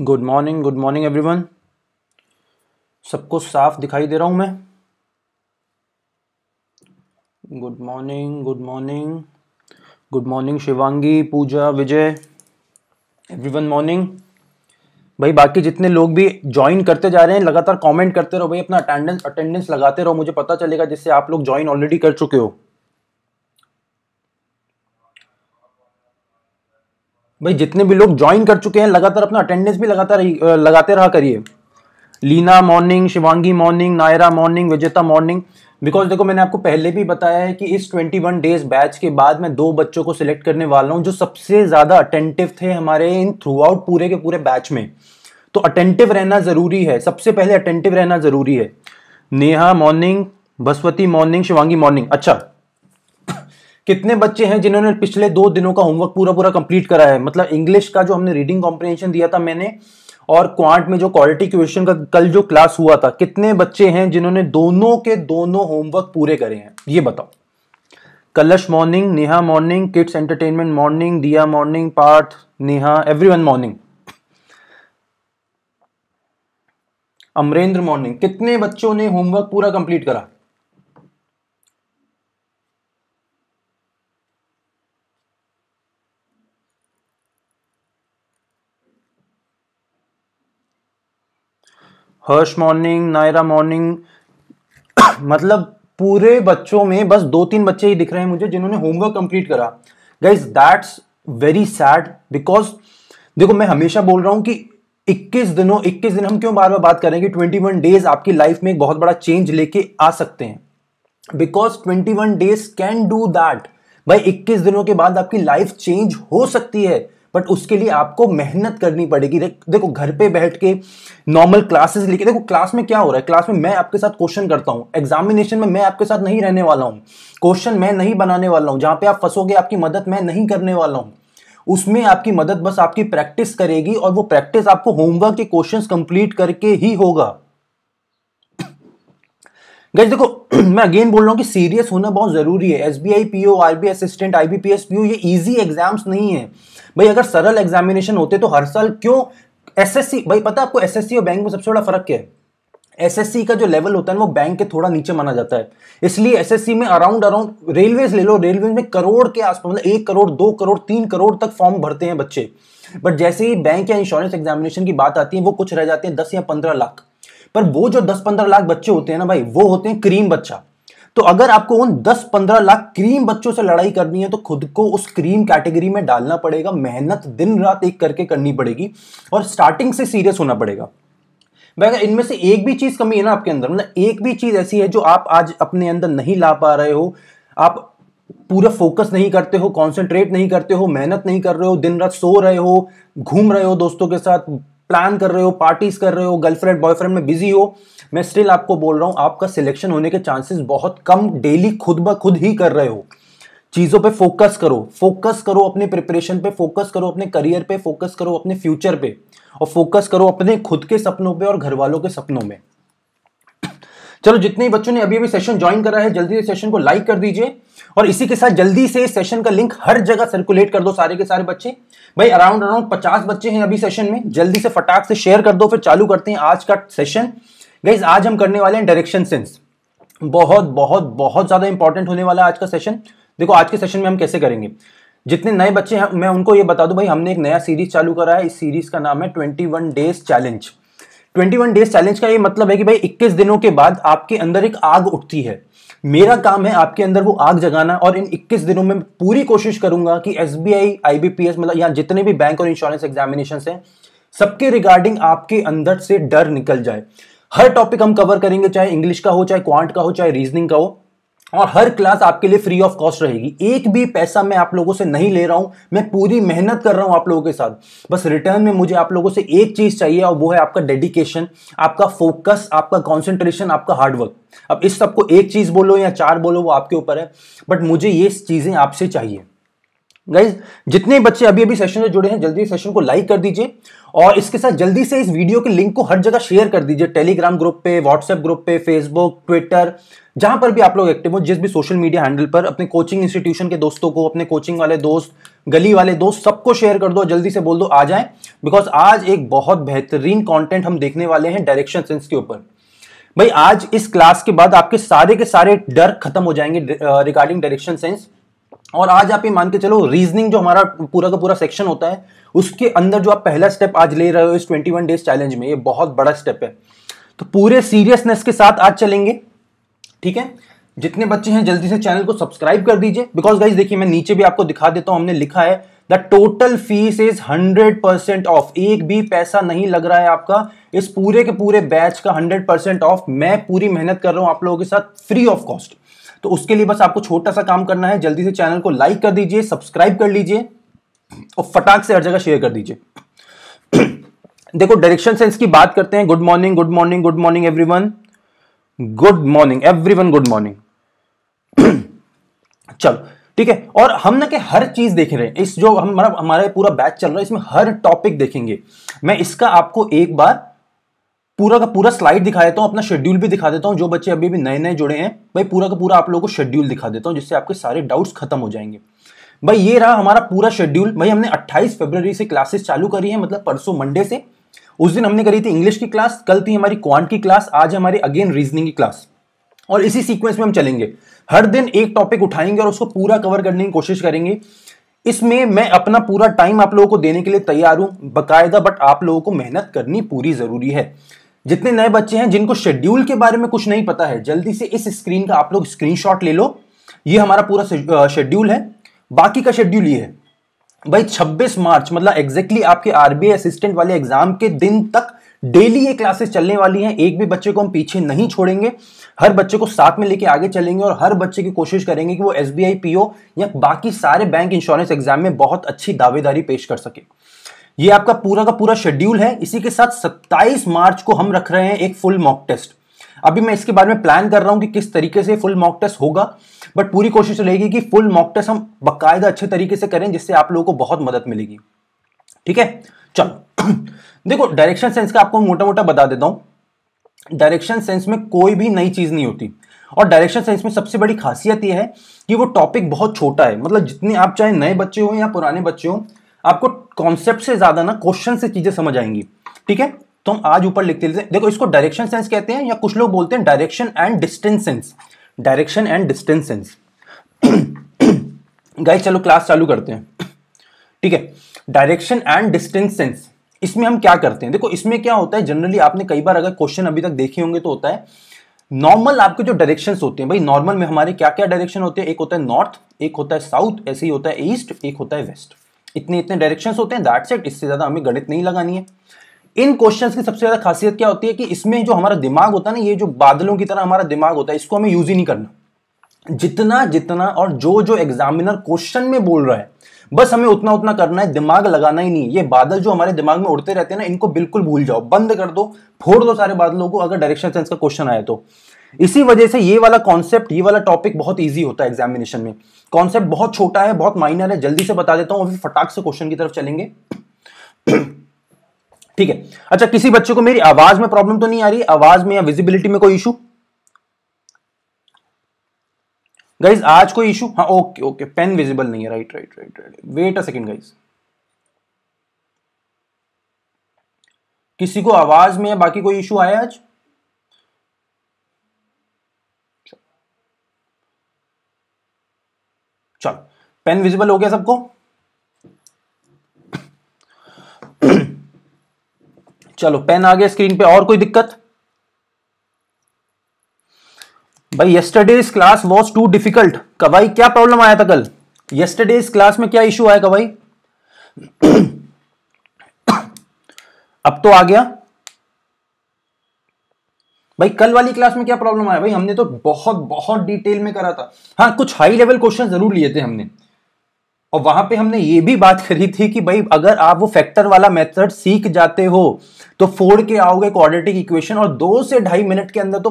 Good morning good morning everyone सबको साफ दिखाई दे रहा हूं मैं good morning good morning good morning Shivangi Pooja Vijay everyone morning भाई बाकी जितने लोग भी ज्वाइन करते जा रहे हैं लगातार कमेंट करते रहो भाई अपना अटेंडेंस अटेंडेंस लगाते रहो मुझे पता चलेगा जिससे आप लोग ज्वाइन ऑलरेडी कर चुके हो भाई जितने भी लोग ज्वाइन कर चुके हैं लगातार अपना अटेंडेंस भी लगातार लगाते रहा करिए Leena morning Shivangi morning Naira morning Vijeta morning because देखो मैंने आपको पहले भी बताया है कि इस 21 डेज बैच के बाद मैं दो बच्चों को सिलेक्ट करने वाला हूँ जो सबसे ज़्यादा अटेंटिव थे हमारे इन थ्रू आउट पूरे के पूरे बैच में तो अटेंटिव रहना ज़रूरी है सबसे पहले अटेंटिव रहना ज़रूरी है Neha morning Basavati morning Shivangi morning अच्छा कितने बच्चे हैं जिन्होंने पिछले दो दिनों का होमवर्क पूरा पूरा कंप्लीट करा है मतलब इंग्लिश का जो हमने रीडिंग कॉम्प्रिहेंशन दिया था मैंने और क्वांट में जो क्वालिटी क्वेश्चन का कल जो क्लास हुआ था कितने बच्चे हैं जिन्होंने दोनों के दोनों होमवर्क पूरे करे हैं ये बताओ Kalash morning Neha morning kids entertainment morning Diya morning Parth Neha every morning Amarendra morning कितने बच्चों ने होमवर्क पूरा कंप्लीट करा हर्ष मॉर्निंग नायरा मॉर्निंग मतलब पूरे बच्चों में बस दो तीन बच्चे ही दिख रहे हैं मुझे जिन्होंने होमवर्क कंप्लीट करा guys that's very sad because देखो मैं हमेशा बोल रहा हूं कि 21 दिनों 21 दिन हम क्यों बार बार बात करें कि 21 डेज आपकी लाइफ में एक बहुत बड़ा चेंज लेके आ सकते हैं because 21 days can do that भाई 21 दिनों के बाद आपकी लाइफ चेंज हो सकती है बट उसके लिए आपको मेहनत करनी पड़ेगी देखो घर पे बैठ के नॉर्मल क्लासेस लेके देखो क्लास में क्या हो रहा है क्लास में मैं आपके साथ क्वेश्चन करता हूँ एग्जामिनेशन में मैं आपके साथ नहीं रहने वाला हूँ क्वेश्चन मैं नहीं बनाने वाला हूँ जहाँ पे आप फंसोगे आपकी मदद मैं नहीं करने वाला हूँ उसमें आपकी मदद बस आपकी प्रैक्टिस करेगी और वो प्रैक्टिस आपको होमवर्क के क्वेश्चंस कंप्लीट करके ही होगा गैस देखो मैं अगेन बोल रहा हूँ कि सीरियस होना बहुत ज़रूरी है S B I P O R B assistant I B P S P O ये ईजी एग्जाम्स नहीं है भाई अगर सरल एग्जामिनेशन होते तो हर साल क्यों एस एस सी भाई पता है आपको एस एस सी और बैंक में सबसे बड़ा फर्क क्या है एस एस सी का जो लेवल होता है वो बैंक के थोड़ा नीचे माना जाता है इसलिए एस एस सी में अराउंड अराउंड रेलवेज ले लो रेलवे में करोड़ के आसपास मतलब एक करोड़ दो करोड़ तीन करोड़ तक फॉर्म भरते हैं बच्चे बट जैसे ही बैंक या इंश्योरेंस एग्जामिनेशन की बात आती है वो कुछ रह जाते हैं दस या पंद्रह लाख पर वो जो दस पंद्रह लाख बच्चे होते हैं ना भाई वो होते हैं क्रीम बच्चा तो अगर आपको उन 10-15 लाख क्रीम बच्चों से लड़ाई करनी है तो खुद को उस क्रीम कैटेगरी में डालना पड़ेगा मेहनत दिन रात एक करके करनी पड़ेगी और स्टार्टिंग से सीरियस होना पड़ेगा भाई अगर इनमें से एक भी चीज़ कमी है ना आपके अंदर मतलब एक भी चीज़ ऐसी है जो आप आज अपने अंदर नहीं ला पा रहे हो आप पूरा फोकस नहीं करते हो कॉन्सेंट्रेट नहीं करते हो मेहनत नहीं कर रहे हो दिन रात सो रहे हो घूम रहे हो दोस्तों के साथ प्लान कर रहे हो पार्टीज कर रहे हो गर्लफ्रेंड बॉयफ्रेंड में बिजी हो मैं स्टिल आपको बोल रहा हूँ आपका सिलेक्शन होने के चांसेस बहुत कम डेली खुद ब खुद ही कर रहे हो चीज़ों पे फोकस करो फोकस करो अपने प्रिपरेशन पे फोकस करो अपने करियर पे फोकस करो अपने फ्यूचर पे और फोकस करो अपने खुद के सपनों पे और घर वालों के सपनों में चलो जितने बच्चों ने अभी अभी सेशन ज्वाइन करा है जल्दी से सेशन को लाइक कर दीजिए और इसी के साथ जल्दी से सेशन का लिंक हर जगह सर्कुलेट कर दो सारे के सारे बच्चे भाई अराउंड अराउंड पचास बच्चे हैं अभी सेशन में जल्दी से फटाक से शेयर कर दो फिर चालू करते हैं आज का सेशन गाइज आज हम करने वाले हैं डायरेक्शन सेंस बहुत बहुत बहुत ज़्यादा इंपॉर्टेंट होने वाला है आज का सेशन देखो आज के सेशन में हम कैसे करेंगे जितने नए बच्चे हैं मैं उनको ये बता दूं भाई हमने एक नया सीरीज चालू करा है इस सीरीज का नाम है twenty one days challenge one days challenge का ये मतलब है कि भाई इक्कीस दिनों के बाद आपके अंदर एक आग उठती है मेरा काम है आपके अंदर वो आग जगाना और इन 21 दिनों में पूरी कोशिश करूंगा कि S B I I B P S मतलब यहाँ जितने भी बैंक और इंश्योरेंस एग्जामिनेशन हैं सबके रिगार्डिंग आपके अंदर से डर निकल जाए हर टॉपिक हम कवर करेंगे चाहे इंग्लिश का हो चाहे क्वांट का हो चाहे रीजनिंग का हो और हर क्लास आपके लिए फ्री ऑफ कॉस्ट रहेगी एक भी पैसा मैं आप लोगों से नहीं ले रहा हूं मैं पूरी मेहनत कर रहा हूं आप लोगों के साथ बस रिटर्न में मुझे आप लोगों से एक चीज चाहिए और वो है आपका डेडिकेशन आपका फोकस आपका कॉन्सेंट्रेशन आपका हार्डवर्क अब इस सबको एक चीज बोलो या चार बोलो वो आपके ऊपर है बट मुझे ये चीजें आपसे चाहिए गाइज जितने बच्चे अभी अभी सेशन से जुड़े हैं जल्दी सेशन को लाइक कर दीजिए और इसके साथ जल्दी से इस वीडियो के लिंक को हर जगह शेयर कर दीजिए टेलीग्राम ग्रुप पे व्हाट्सएप ग्रुप पे फेसबुक ट्विटर जहां पर भी आप लोग एक्टिव हो जिस भी सोशल मीडिया हैंडल पर अपने कोचिंग इंस्टीट्यूशन के दोस्तों को अपने कोचिंग वाले दोस्त गली वाले दोस्त सबको शेयर कर दो जल्दी से बोल दो आ जाए बिकॉज आज एक बहुत बेहतरीन कॉन्टेंट हम देखने वाले हैं डायरेक्शन सेंस के ऊपर भाई आज इस क्लास के बाद आपके सारे के सारे डर खत्म हो जाएंगे रिगार्डिंग डायरेक्शन सेंस और आज आप ये मान के चलो रीजनिंग जो हमारा पूरा का पूरा सेक्शन होता है उसके अंदर जो आप पहला स्टेप आज ले रहे हो इस 21 डेज चैलेंज में ये बहुत बड़ा स्टेप है तो पूरे सीरियसनेस के साथ आज चलेंगे ठीक है जितने बच्चे हैं जल्दी से चैनल को सब्सक्राइब कर दीजिए बिकॉज गाइज देखिए मैं नीचे भी आपको दिखा देता हूँ हमने लिखा है the total fees is hundred percent off एक भी पैसा नहीं लग रहा है आपका इस पूरे के पूरे बैच का हंड्रेड परसेंट ऑफ मैं पूरी मेहनत कर रहा हूं आप लोगों के साथ फ्री ऑफ कॉस्ट तो उसके लिए बस आपको छोटा सा काम करना है जल्दी से चैनल को लाइक कर दीजिए सब्सक्राइब कर लीजिए और फटाक से हर जगह शेयर कर दीजिए देखो डायरेक्शन सेंस की बात करते हैं good morning good morning good morning everyone good morning everyone good morning चलो ठीक है और हम ना कि हर चीज देख रहे हैं इस जो हम हमारा पूरा बैच चल रहा है इसमें हर टॉपिक देखेंगे मैं इसका आपको एक बार पूरा का पूरा स्लाइड दिखा देता हूँ अपना शेड्यूल भी दिखा देता हूँ जो बच्चे अभी भी नए नए जुड़े हैं भाई पूरा का पूरा आप लोगों को शेड्यूल दिखा देता हूँ जिससे आपके सारे डाउट्स खत्म हो जाएंगे भाई ये रहा हमारा पूरा शेड्यूल भाई हमने 28 फरवरी से क्लासेस चालू करी है मतलब परसों मंडे से उस दिन हमने करी थी इंग्लिश की क्लास कल थी हमारी क्वांट की क्लास आज हमारी अगेन रीजनिंग की क्लास और इसी सीक्वेंस में हम चलेंगे हर दिन एक टॉपिक उठाएंगे और उसको पूरा कवर करने की कोशिश करेंगे इसमें मैं अपना पूरा टाइम आप लोगों को देने के लिए तैयार हूं बकायदा बट आप लोगों को मेहनत करनी पूरी जरूरी है जितने नए बच्चे हैं जिनको शेड्यूल के बारे में कुछ नहीं पता है जल्दी से इस स्क्रीन का आप लोग स्क्रीनशॉट ले लो ये हमारा पूरा शेड्यूल है बाकी का शेड्यूल ये है भाई 26 मार्च मतलब एग्जैक्टली आपके आरबीआई असिस्टेंट वाले एग्जाम के दिन तक डेली ये क्लासेस चलने वाली हैं एक भी बच्चे को हम पीछे नहीं छोड़ेंगे हर बच्चे को साथ में लेके आगे चलेंगे और हर बच्चे की कोशिश करेंगे कि वो एस बी या बाकी सारे बैंक इंश्योरेंस एग्जाम में बहुत अच्छी दावेदारी पेश कर सके ये आपका पूरा का पूरा शेड्यूल है इसी के साथ 27 मार्च को हम रख रहे हैं एक फुल मॉक टेस्ट अभी मैं इसके बारे में प्लान कर रहा हूं कि किस तरीके से फुल मॉक टेस्ट होगा बट पूरी कोशिश रहेगी कि फुल मॉक टेस्ट हम बकायदा अच्छे तरीके से करें जिससे आप लोगों को बहुत मदद मिलेगी ठीक है चलो देखो डायरेक्शन सेंस का आपको मोटा मोटा बता देता हूं डायरेक्शन सेंस में कोई भी नई चीज़ नहीं होती और डायरेक्शन साइंस में सबसे बड़ी खासियत यह है कि वो टॉपिक बहुत छोटा है मतलब जितने आप चाहे नए बच्चे हो या पुराने बच्चे हो आपको कॉन्सेप्ट से ज्यादा ना क्वेश्चन से चीजें समझ आएंगी ठीक है तो हम आज ऊपर लिखते लेते देखो इसको डायरेक्शन सेंस कहते हैं या कुछ लोग बोलते हैं direction and distance sense direction and distance sense guys चलो क्लास चालू करते हैं ठीक है डायरेक्शन एंड डिस्टेंस सेंस इसमें हम क्या करते हैं देखो इसमें क्या होता है जनरली आपने कई बार अगर क्वेश्चन अभी तक देखे होंगे तो होता है नॉर्मल आपके जो डायरेक्शंस होते हैं भाई नॉर्मल में हमारे क्या क्या डायरेक्शन होते हैं एक होता है नॉर्थ एक होता है साउथ ऐसे ही होता है ईस्ट एक होता है वेस्ट इतने इतने डायरेक्शन होते हैं दैट सेट इससे ज़्यादा हमें गणित नहीं लगानी है इन क्वेश्चंस की सबसे ज़्यादा खासियत क्या होती है कि इसमें जो हमारा दिमाग होता है ना ये जो बादलों की तरह हमारा दिमाग होता है इसको हमें यूज़ ही नहीं करना जितना जितना और जो जो एग्जामिनर क्वेश्चन में बोल रहा है बस हमें उतना उतना करना है दिमाग लगाना ही नहीं ये बादल जो हमारे दिमाग में उड़ते रहते हैं ना इनको बिल्कुल भूल जाओ बंद कर दो फोड़ दो सारे बादलों को अगर डायरेक्शन सेंस का क्वेश्चन आया तो इसी वजह से ये वाला कॉन्सेप्ट ये वाला टॉपिक बहुत ईजी होता है एग्जामिनेशन में कॉन्सेप्ट बहुत छोटा है बहुत माइनर है जल्दी से बता देता हूं फटाक से क्वेश्चन की तरफ चलेंगे ठीक है अच्छा किसी बच्चे को मेरी आवाज में प्रॉब्लम तो नहीं आ रही आवाज में या विजिबिलिटी में कोई इशू गाइज आज कोई इशू हाँ ओके ओके पेन विजिबल नहीं है right right right right wait a second guys किसी को आवाज में या बाकी कोई इशू आया आज चलो पेन विजिबल हो गया सबको चलो पेन आ गया स्क्रीन पे और कोई दिक्कत भाई yesterday's class was too difficult कवाई क्या प्रॉब्लम आया था कल येस्टरडेज क्लास में क्या इश्यू आया कवाई अब तो आ गया भाई कल वाली क्लास में क्या प्रॉब्लम आया भाई हमने तो बहुत बहुत डिटेल में करा था हाँ कुछ हाई लेवल क्वेश्चन जरूर लिए थे हमने और वहां पे हमने ये भी बात करी थी कि भाई अगर आप वो फैक्टर वाला मेथड सीख जाते हो तो फोड़ के आओगे क्वाड्रेटिक इक्वेशन और दो से ढाई मिनट के अंदर तो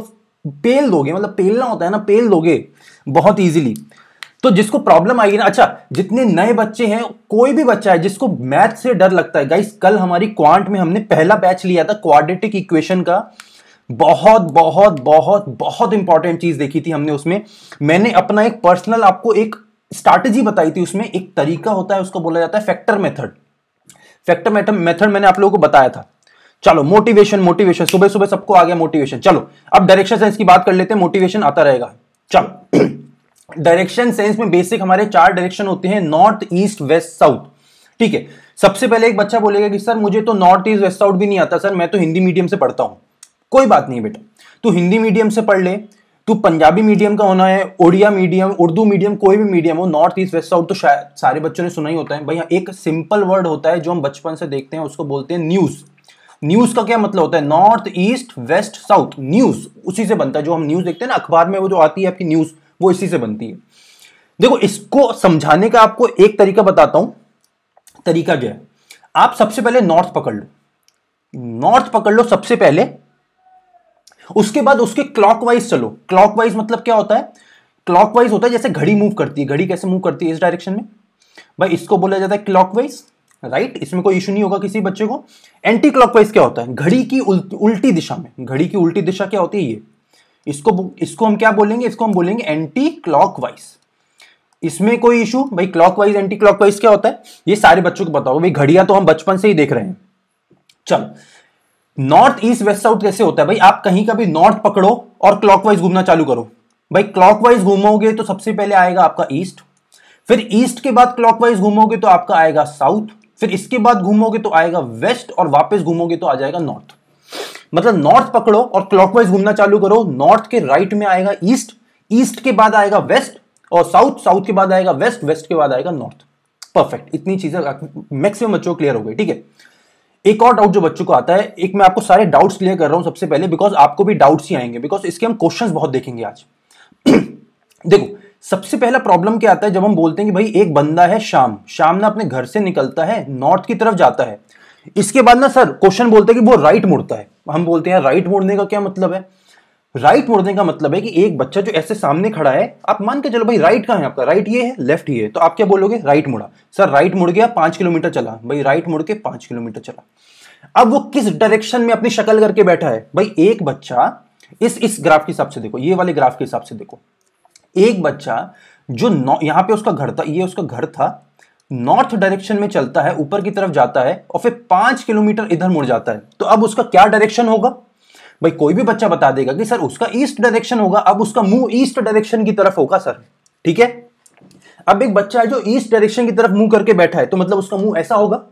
पेल दोगे मतलब पेलना होता है ना पेल दोगे बहुत ईजिली तो जिसको प्रॉब्लम आएगी ना अच्छा जितने नए बच्चे हैं कोई भी बच्चा है जिसको मैथ से डर लगता है गाइस कल हमारी क्वांट में हमने पहला बैच लिया था क्वाड्रेटिक इक्वेशन का बहुत बहुत बहुत बहुत इंपॉर्टेंट चीज देखी थी हमने उसमें मैंने अपना एक पर्सनल आपको एक स्ट्रैटेजी बताई थी उसमें एक तरीका होता है उसको बोला जाता है factor method factor method method मैंने आप लोगों को बताया था चलो मोटिवेशन मोटिवेशन सुबह सुबह सबको आ गया मोटिवेशन चलो अब डायरेक्शन सेंस की बात कर लेते हैं मोटिवेशन आता रहेगा चलो डायरेक्शन सेंस में बेसिक हमारे चार डायरेक्शन होते हैं नॉर्थ ईस्ट वेस्ट साउथ ठीक है सबसे पहले एक बच्चा बोलेगा कि सर मुझे तो नॉर्थ ईस्ट वेस्ट साउथ भी नहीं आता सर मैं तो हिंदी मीडियम से पढ़ता हूं कोई बात नहीं बेटा तू हिंदी मीडियम से पढ़ ले तू पंजाबी मीडियम का होना है ओडिया मीडियम उर्दू मीडियम कोई भी मीडियम हो नॉर्थ ईस्ट वेस्ट साउथ तो शायद सारे बच्चों ने सुना ही होता है भैया एक सिंपल वर्ड होता है जो हम बचपन से देखते हैं उसको बोलते हैं न्यूज़ न्यूज का क्या मतलब होता है north east west south news उसी से बनता है जो हम न्यूज देखते हैं ना अखबार में वो जो आती है आपकी न्यूज वो इसी से बनती है देखो इसको समझाने का आपको एक तरीका बताता हूं तरीका क्या है आप सबसे पहले नॉर्थ पकड़ लो नॉर्थ पकड़ लो सबसे पहले उसके बाद उसके क्लॉकवाइज चलो क्लॉकवाइज मतलब क्या होता है क्लॉकवाइज होता है जैसे घड़ी मूव करती है घड़ी कैसे मूव करती है इस डायरेक्शन में भाई इसको बोला जाता है क्लॉकवाइज राइट इसमें कोई इशू नहीं होगा किसी बच्चे को एंटी क्लॉकवाइज क्या होता है घड़ी की उल्ट, उल्टी दिशा में घड़ी की उल्टी दिशा क्या होती है ये इसको इसको हम क्या बोलेंगे इसको हम बोलेंगे एंटी क्लॉकवाइज इसमें कोई इशू भाई क्लॉकवाइज एंटी क्लॉकवाइज क्या होता है ये सारे बच्चों को बताओ भाई घड़िया तो हम बचपन से ही देख रहे हैं चलो नॉर्थ ईस्ट वेस्ट साउथ कैसे होता है भाई आप कहीं का भी नॉर्थ पकड़ो और क्लॉकवाइज घूमना चालू करो भाई क्लॉकवाइज घूमोगे तो सबसे पहले आएगा आपका ईस्ट फिर ईस्ट के बाद क्लॉकवाइज घूमोगे तो आपका आएगा साउथ फिर इसके बाद घूमोगे तो आएगा वेस्ट और वापस घूमोगे तो आ जाएगा नॉर्थ मतलब नॉर्थ पकड़ो और क्लॉकवाइज घूमना चालू करो नॉर्थ के राइट में आएगा ईस्ट ईस्ट के बाद आएगा वेस्ट और साउथ साउथ के बाद आएगा वेस्ट वेस्ट के बाद आएगा नॉर्थ परफेक्ट इतनी चीजें मैक्सिमम बच्चों क्लियर हो गई ठीक है एक और डाउट जो बच्चों को आता है एक मैं आपको सारे डाउट्स क्लियर कर रहा हूं सबसे पहले बिकॉज आपको भी डाउट्स ही आएंगे बिकॉज इसके हम क्वेश्चंस बहुत देखेंगे आज देखो सबसे पहला प्रॉब्लम क्या आता है जब हम बोलते हैं कि भाई एक बंदा है शाम शाम ना अपने घर से निकलता है नॉर्थ की तरफ जाता है इसके बाद ना सर क्वेश्चन बोलते हैं कि वो राइट मुड़ता है हम बोलते हैं राइट मुड़ने का क्या मतलब है राइट मुड़ने का मतलब है कि एक बच्चा जो ऐसे सामने खड़ा है आप मान के चलो भाई राइट कहाँ है आपका राइट ये है लेफ्ट ये है तो आप क्या बोलोगे राइट मुड़ा सर राइट मुड़ गया पांच किलोमीटर चला भाई राइट मुड़ के पांच किलोमीटर चला अब वो किस डायरेक्शन में अपनी शक्ल करके बैठा है भाई एक बच्चा इस इस ग्राफ के हिसाब से देखो ये वाले ग्राफ के हिसाब से देखो एक बच्चा जो यहां पर पे उसका घर था ये उसका घर था नॉर्थ डायरेक्शन में चलता है ऊपर की तरफ जाता है और फिर पांच किलोमीटर इधर मुड़ जाता है तो अब उसका क्या डायरेक्शन होगा भाई कोई भी बच्चा बता देगा कि सर उसका ईस्ट डायरेक्शन होगा अब उसका मुंह ईस्ट डायरेक्शन की तरफ होगा सर ठीक है अब एक बच्चा है जो ईस्ट डायरेक्शन की तरफ मुंह करके बैठा है तो मतलब उसका मुंह ऐसा होगा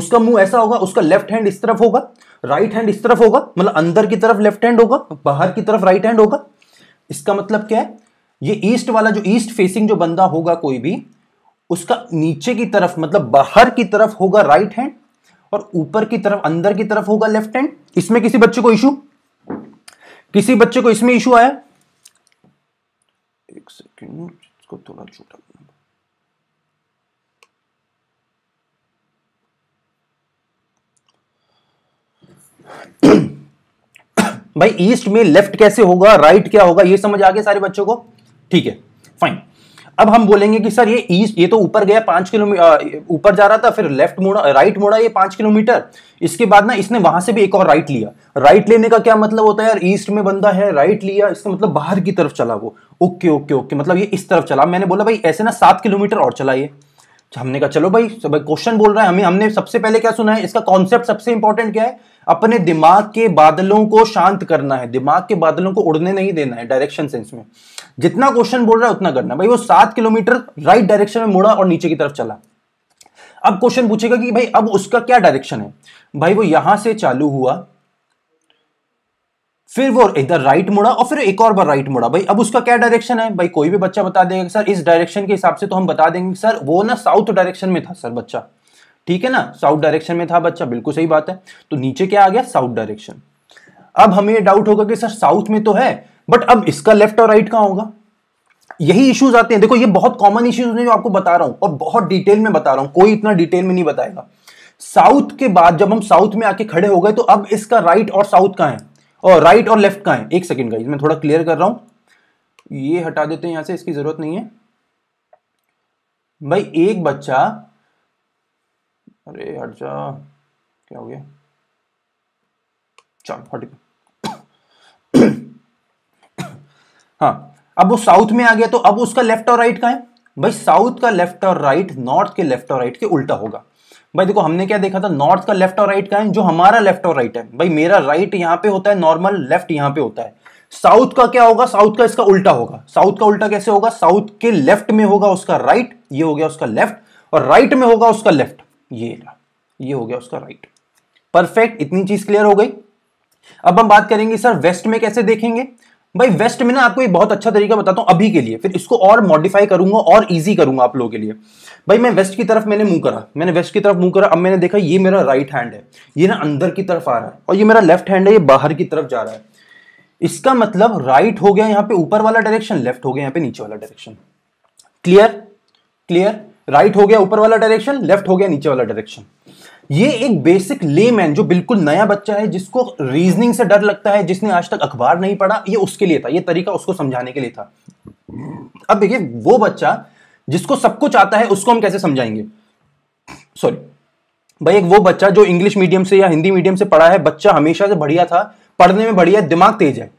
उसका मुंह ऐसा होगा उसका लेफ्ट हैंड इस तरफ होगा राइट हैंड इस तरफ होगा मतलब अंदर की तरफ लेफ्ट हैंड होगा बाहर की तरफ राइट हैंड होगा इसका मतलब क्या है ये ईस्ट वाला जो ईस्ट फेसिंग जो बंदा होगा कोई भी उसका नीचे की तरफ मतलब बाहर की तरफ होगा राइट हैंड और ऊपर की तरफ अंदर की तरफ होगा लेफ्ट हैंड इसमें किसी बच्चे को इशू किसी बच्चे को इसमें इशू आया एक सेकेंड इसको थोड़ा छोटा भाई ईस्ट में लेफ्ट कैसे होगा राइट क्या होगा ये समझ आ गया सारे बच्चों को ठीक है फाइन अब हम बोलेंगे कि सर ये ईस्ट ये तो ऊपर गया पांच किलोमीटर ऊपर जा रहा था फिर लेफ्ट मोड़ा राइट मोड़ा ये पांच किलोमीटर इसके बाद ना इसने वहां से भी एक और राइट लिया राइट लेने का क्या मतलब होता है यार ईस्ट में बंदा है राइट लिया इसका मतलब बाहर की तरफ चला वो ओके ओके ओके मतलब ये इस तरफ चला मैंने बोला भाई ऐसे ना सात किलोमीटर और चला ये हमने कहा चलो भाई भाई क्वेश्चन बोल रहा है हमें हमने सबसे पहले क्या सुना है इसका कॉन्सेप्ट सबसे इंपॉर्टेंट क्या है अपने दिमाग के बादलों को शांत करना है दिमाग के बादलों को उड़ने नहीं देना है डायरेक्शन सेंस में जितना क्वेश्चन बोल रहा है उतना करना भाई वो सात किलोमीटर राइट डायरेक्शन में मुड़ा और नीचे की तरफ चला अब क्वेश्चन पूछेगा कि भाई अब उसका क्या डायरेक्शन है भाई वो यहां से चालू हुआ फिर वो इधर राइट मुड़ा और फिर एक और बार राइट मुड़ा भाई अब उसका क्या डायरेक्शन है भाई कोई भी बच्चा बता देगा सर इस डायरेक्शन के हिसाब से तो हम बता देंगे सर वो ना साउथ डायरेक्शन में था सर बच्चा ठीक है ना साउथ डायरेक्शन में था बच्चा बिल्कुल सही बात है तो नीचे क्या आ गया साउथ डायरेक्शन अब हमें डाउट होगा कि सर साउथ में तो है बट अब इसका लेफ्ट और राइट कहाँ होगा यही इश्यूज आते हैं देखो ये बहुत कॉमन इश्यूज हैं जो आपको बता रहा हूं और बहुत डिटेल में बता रहा हूं कोई इतना डिटेल में नहीं बताएगा साउथ के बाद जब हम साउथ में आके खड़े हो गए तो अब इसका राइट और साउथ कहाँ है और राइट और लेफ्ट का है एक सेकेंड का इसमें थोड़ा क्लियर कर रहा हूं ये हटा देते हैं यहां से इसकी ज़रूरत नहीं है भाई एक बच्चा अरे हट जा क्या हो गया चल हट हाँ अब वो साउथ में आ गया तो अब उसका लेफ्ट और राइट का है भाई साउथ का लेफ्ट और राइट नॉर्थ के लेफ्ट और राइट के उल्टा होगा भाई देखो हमने क्या देखा था नॉर्थ का लेफ्ट और राइट का है जो हमारा लेफ्ट और राइट है भाई मेरा राइट यहाँ पे होता है नॉर्मल लेफ्ट यहाँ पे होता है साउथ का क्या होगा साउथ का इसका उल्टा होगा साउथ का उल्टा कैसे होगा साउथ के लेफ्ट में होगा उसका राइट ये हो गया उसका लेफ्ट और राइट में होगा उसका लेफ्ट ये ये हो गया उसका राइट परफेक्ट इतनी चीज क्लियर हो गई अब हम बात करेंगे सर वेस्ट में कैसे देखेंगे भाई वेस्ट में ना आपको एक बहुत अच्छा तरीका बताता हूं अभी के लिए फिर इसको और मॉडिफाई करूंगा और इजी करूंगा आप लोगों के लिए भाई मैं वेस्ट की तरफ मैंने मुंह करा मैंने वेस्ट की तरफ मुंह करा अब मैंने देखा ये मेरा राइट हैंड है ये ना अंदर की तरफ आ रहा है और ये मेरा लेफ्ट हैंड है ये बाहर की तरफ जा रहा है इसका मतलब राइट हो गया यहाँ पे ऊपर वाला डायरेक्शन लेफ्ट हो गया यहाँ पे नीचे वाला डायरेक्शन क्लियर क्लियर राइट हो गया ऊपर वाला डायरेक्शन लेफ्ट हो गया नीचे वाला डायरेक्शन ये एक बेसिक लेमैन जो बिल्कुल नया बच्चा है जिसको रीजनिंग से डर लगता है जिसने आज तक अखबार नहीं पढ़ा ये उसके लिए था ये तरीका उसको समझाने के लिए था अब देखिए वो बच्चा जिसको सब कुछ आता है उसको हम कैसे समझाएंगे सॉरी भाई एक वो बच्चा जो इंग्लिश मीडियम से या हिंदी मीडियम से पढ़ा है बच्चा हमेशा से बढ़िया था पढ़ने में बढ़िया दिमाग तेज है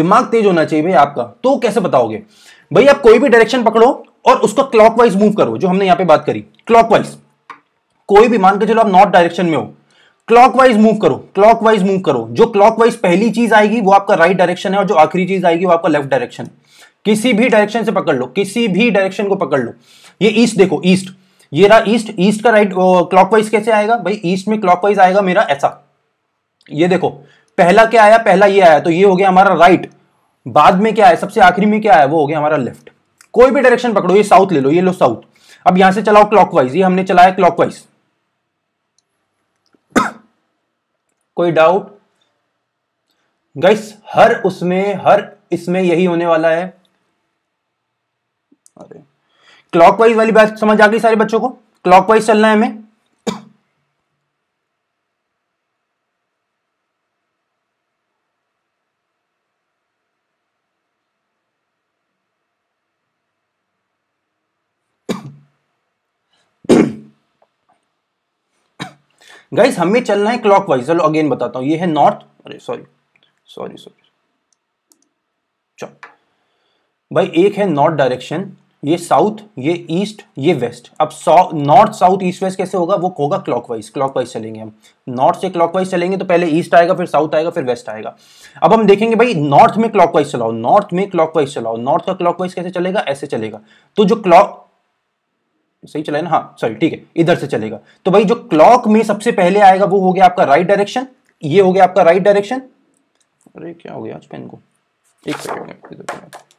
दिमाग तेज होना चाहिए भाई आपका तो कैसे बताओगे भाई आप कोई भी डायरेक्शन पकड़ो और उसको क्लॉकवाइज मूव करो जो हमने यहां पे बात करी क्लॉकवाइज कोई भी मान के चलो आप नॉर्थ डायरेक्शन में हो क्लॉकवाइज मूव करो क्लॉकवाइज मूव करो जो क्लॉकवाइज पहली चीज आएगी वो आपका राइट right डायरेक्शन है और जो आखिरी चीज आएगी वो आपका लेफ्ट डायरेक्शन है किसी भी डायरेक्शन से पकड़ लो किसी भी डायरेक्शन को पकड़ लो ये ईस्ट देखो ईस्ट ये रहा ईस्ट ईस्ट का राइट क्लॉकवाइज कैसे आएगा भाई ईस्ट में क्लॉकवाइज आएगा मेरा ऐसा ये देखो पहला क्या आया पहला ये आया तो ये हो गया हमारा राइट बाद में क्या आया सबसे आखिरी में क्या आया वो हो गया हमारा लेफ्ट कोई भी डायरेक्शन पकड़ो ये साउथ ले लो ये लो साउथ अब यहां से चलाओ क्लॉकवाइज ये हमने चलाया क्लॉकवाइज कोई डाउट गाइस हर उसमें हर इसमें यही होने वाला है क्लॉकवाइज वाली बात समझ आ गई सारे बच्चों को क्लॉकवाइज चलना है हमें गाइस हमें चलना है क्लॉकवाइज चलो अगेन बताता हूं ये है नॉर्थ अरे सॉरी सॉरी सॉरी चलो भाई एक है नॉर्थ डायरेक्शन ये साउथ ये ईस्ट ये वेस्ट अब नॉर्थ साउथ ईस्ट वेस्ट कैसे होगा वो होगा क्लॉकवाइज क्लॉकवाइज चलेंगे हम नॉर्थ से क्लॉकवाइज चलेंगे तो पहले ईस्ट आएगा फिर साउथ आएगा फिर वेस्ट आएगा अब हम देखेंगे भाई नॉर्थ में क्लॉकवाइज चलाओ नॉर्थ में क्लॉकवाइज चलाओ नॉर्थ का क्लॉकवाइज कैसे चलेगा ऐसे चलेगा तो जो क्लॉक सही चलाए ना हाँ सॉरी ठीक है इधर से चलेगा तो भाई जो क्लॉक में सबसे पहले आएगा वो हो गया आपका राइट डायरेक्शन ये हो गया आपका राइट डायरेक्शन अरे क्या हो गया आज पेन को एक सेकेंड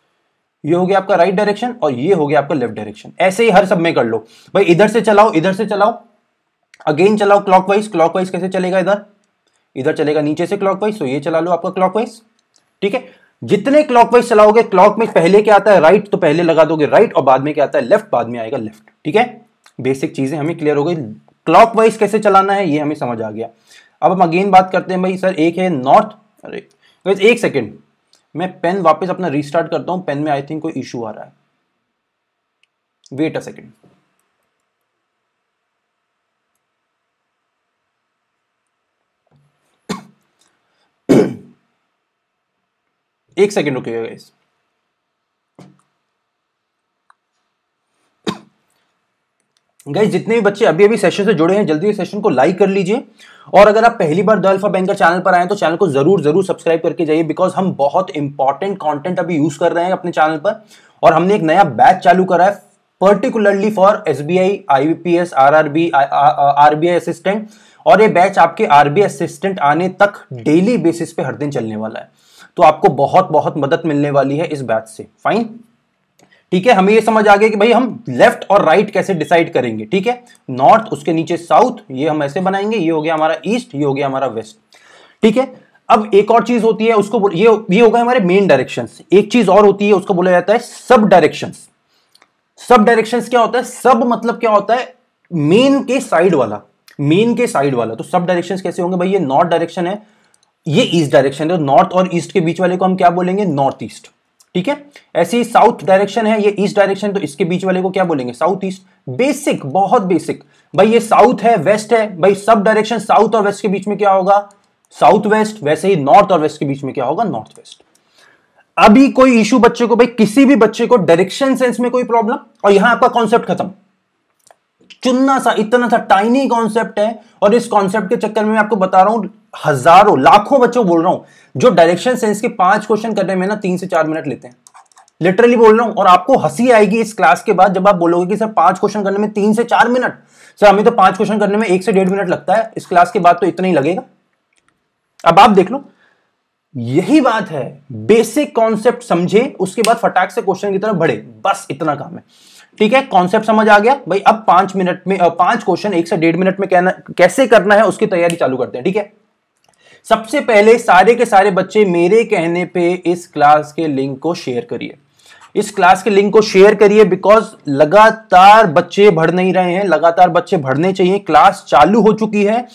ये हो गया आपका राइट डायरेक्शन और ये हो गया आपका लेफ्ट डायरेक्शन ऐसे ही हर सब में कर लो भाई इधर से चलाओ इधर से चलाओ अगेन चलाओ क्लॉकवाइज क्लॉकवाइज कैसे चलेगा इधर इधर चलेगा नीचे से क्लॉकवाइज तो ये चला लो आपका क्लॉकवाइज ठीक है जितने क्लॉकवाइज चलाओगे क्लॉक में पहले क्या आता है राइट तो पहले लगा दोगे राइट और बाद में क्या आता है लेफ्ट बाद में आएगा लेफ्ट ठीक है बेसिक चीजें हमें क्लियर हो गई क्लॉकवाइज कैसे चलाना है ये हमें समझ आ गया अब हम अगेन बात करते हैं भाई सर एक है नॉर्थ अरे एक सेकेंड मैं पेन वापस अपना रिस्टार्ट करता हूं पेन में आई थिंक कोई इशू आ रहा है वेट अ सेकेंड एक सेकेंड रुकेगा इस गाइज जितने भी बच्चे अभी अभी सेशन से जुड़े हैं जल्दी से सेशन को लाइक कर लीजिए और अगर आप पहली बार द अल्फा बैंकर चैनल पर आए तो चैनल को जरूर जरूर सब्सक्राइब करके जाइए बिकॉज हम बहुत इंपॉर्टेंट कंटेंट अभी यूज कर रहे हैं अपने चैनल पर और हमने एक नया बैच चालू करा है particularly for S B I I P S R R B R B I assistant और ये बैच आपके आर बी असिस्टेंट आने तक डेली बेसिस पे हर दिन चलने वाला है तो आपको बहुत बहुत मदद मिलने वाली है इस बैच से फाइन ठीक है हमें ये समझ आ गया कि भाई हम लेफ्ट और राइट right कैसे डिसाइड करेंगे ठीक है नॉर्थ उसके नीचे साउथ ये हम ऐसे बनाएंगे ये हो गया हमारा ईस्ट ये हो गया हमारा वेस्ट ठीक है अब एक और चीज होती है उसको ये ये होगा हमारे मेन डायरेक्शन एक चीज और होती है उसको बोला जाता है सब डायरेक्शन सब डायरेक्शन क्या होता है सब मतलब क्या होता है मेन के साइड वाला मेन के साइड वाला तो सब डायरेक्शन कैसे होंगे भाई ये नॉर्थ डायरेक्शन है ये ईस्ट डायरेक्शन है नॉर्थ तो और ईस्ट के बीच वाले को हम क्या बोलेंगे नॉर्थ ईस्ट ठीक है ऐसे ही साउथ डायरेक्शन है ये ईस्ट डायरेक्शन तो इसके बीच वाले को क्या बोलेंगे साउथ ईस्ट बेसिक बहुत बेसिक भाई ये साउथ है वेस्ट है भाई सब डायरेक्शन साउथ और वेस्ट के बीच में क्या होगा साउथ वेस्ट वैसे ही नॉर्थ और वेस्ट के बीच में क्या होगा नॉर्थ वेस्ट अभी कोई इशू बच्चे को भाई किसी भी बच्चे को डायरेक्शन सेंस में कोई प्रॉब्लम और यहां आपका कॉन्सेप्ट खत्म चुनना सा इतना सा टाइनी कॉन्सेप्ट है और इस कॉन्सेप्ट के चक्कर में आपको बता रहा हूं हजारों लाखों बच्चों बोल रहा हूं जो डायरेक्शन सेंस के पांच क्वेश्चन करने में ना तीन से चार मिनट लेते हैं लिटरली बोल रहा हूं और आपको हंसी आएगी इस क्लास के बाद जब आप बोलोगे कि सर पांच क्वेश्चन करने में तीन से चार मिनट सर हमें तो पांच क्वेश्चन करने में एक से डेढ़ मिनट लगता है इस क्लास के बाद तो इतना ही लगेगा अब आप देख लो यही बात है बेसिक कॉन्सेप्ट समझे उसके बाद फटाक से क्वेश्चन की तरफ बढ़े बस इतना काम है ठीक है कॉन्सेप्ट समझ आ गया भाई अब पांच मिनट में पांच क्वेश्चन एक से डेढ़ मिनट में कहना कैसे करना है उसकी तैयारी चालू करते हैं ठीक है सबसे पहले सारे के सारे बच्चे मेरे कहने पे इस क्लास के लिंक को शेयर करिए इस क्लास के लिंक को शेयर करिए बिकॉज लगातार बच्चे भर नहीं रहे हैं लगातार बच्चे भरने चाहिए क्लास चालू हो चुकी है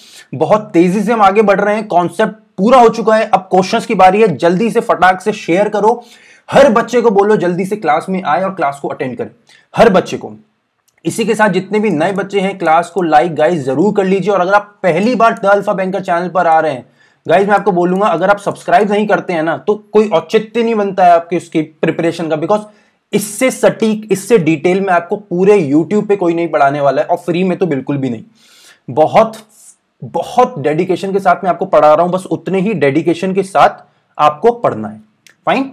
बहुत तेजी से हम आगे बढ़ रहे हैं कॉन्सेप्ट पूरा हो चुका है अब क्वेश्चंस की बारी है जल्दी से फटाक से शेयर करो हर बच्चे को बोलो जल्दी से क्लास में आए और क्लास को अटेंड करें हर बच्चे को इसी के साथ जितने भी नए बच्चे हैं क्लास को लाइक गाइस जरूर कर लीजिए और अगर आप पहली बार द अल्फा बैंकर चैनल पर आ रहे हैं गाइज मैं आपको बोलूंगा अगर आप सब्सक्राइब नहीं करते हैं ना तो कोई औचित्य नहीं बनता है आपके उसकी प्रिपरेशन का बिकॉज इससे सटीक इससे डिटेल में आपको पूरे यूट्यूब पे कोई नहीं पढ़ाने वाला है और फ्री में तो बिल्कुल भी नहीं बहुत बहुत डेडिकेशन के साथ मैं आपको पढ़ा रहा हूं बस उतने ही डेडिकेशन के साथ आपको पढ़ना है फाइन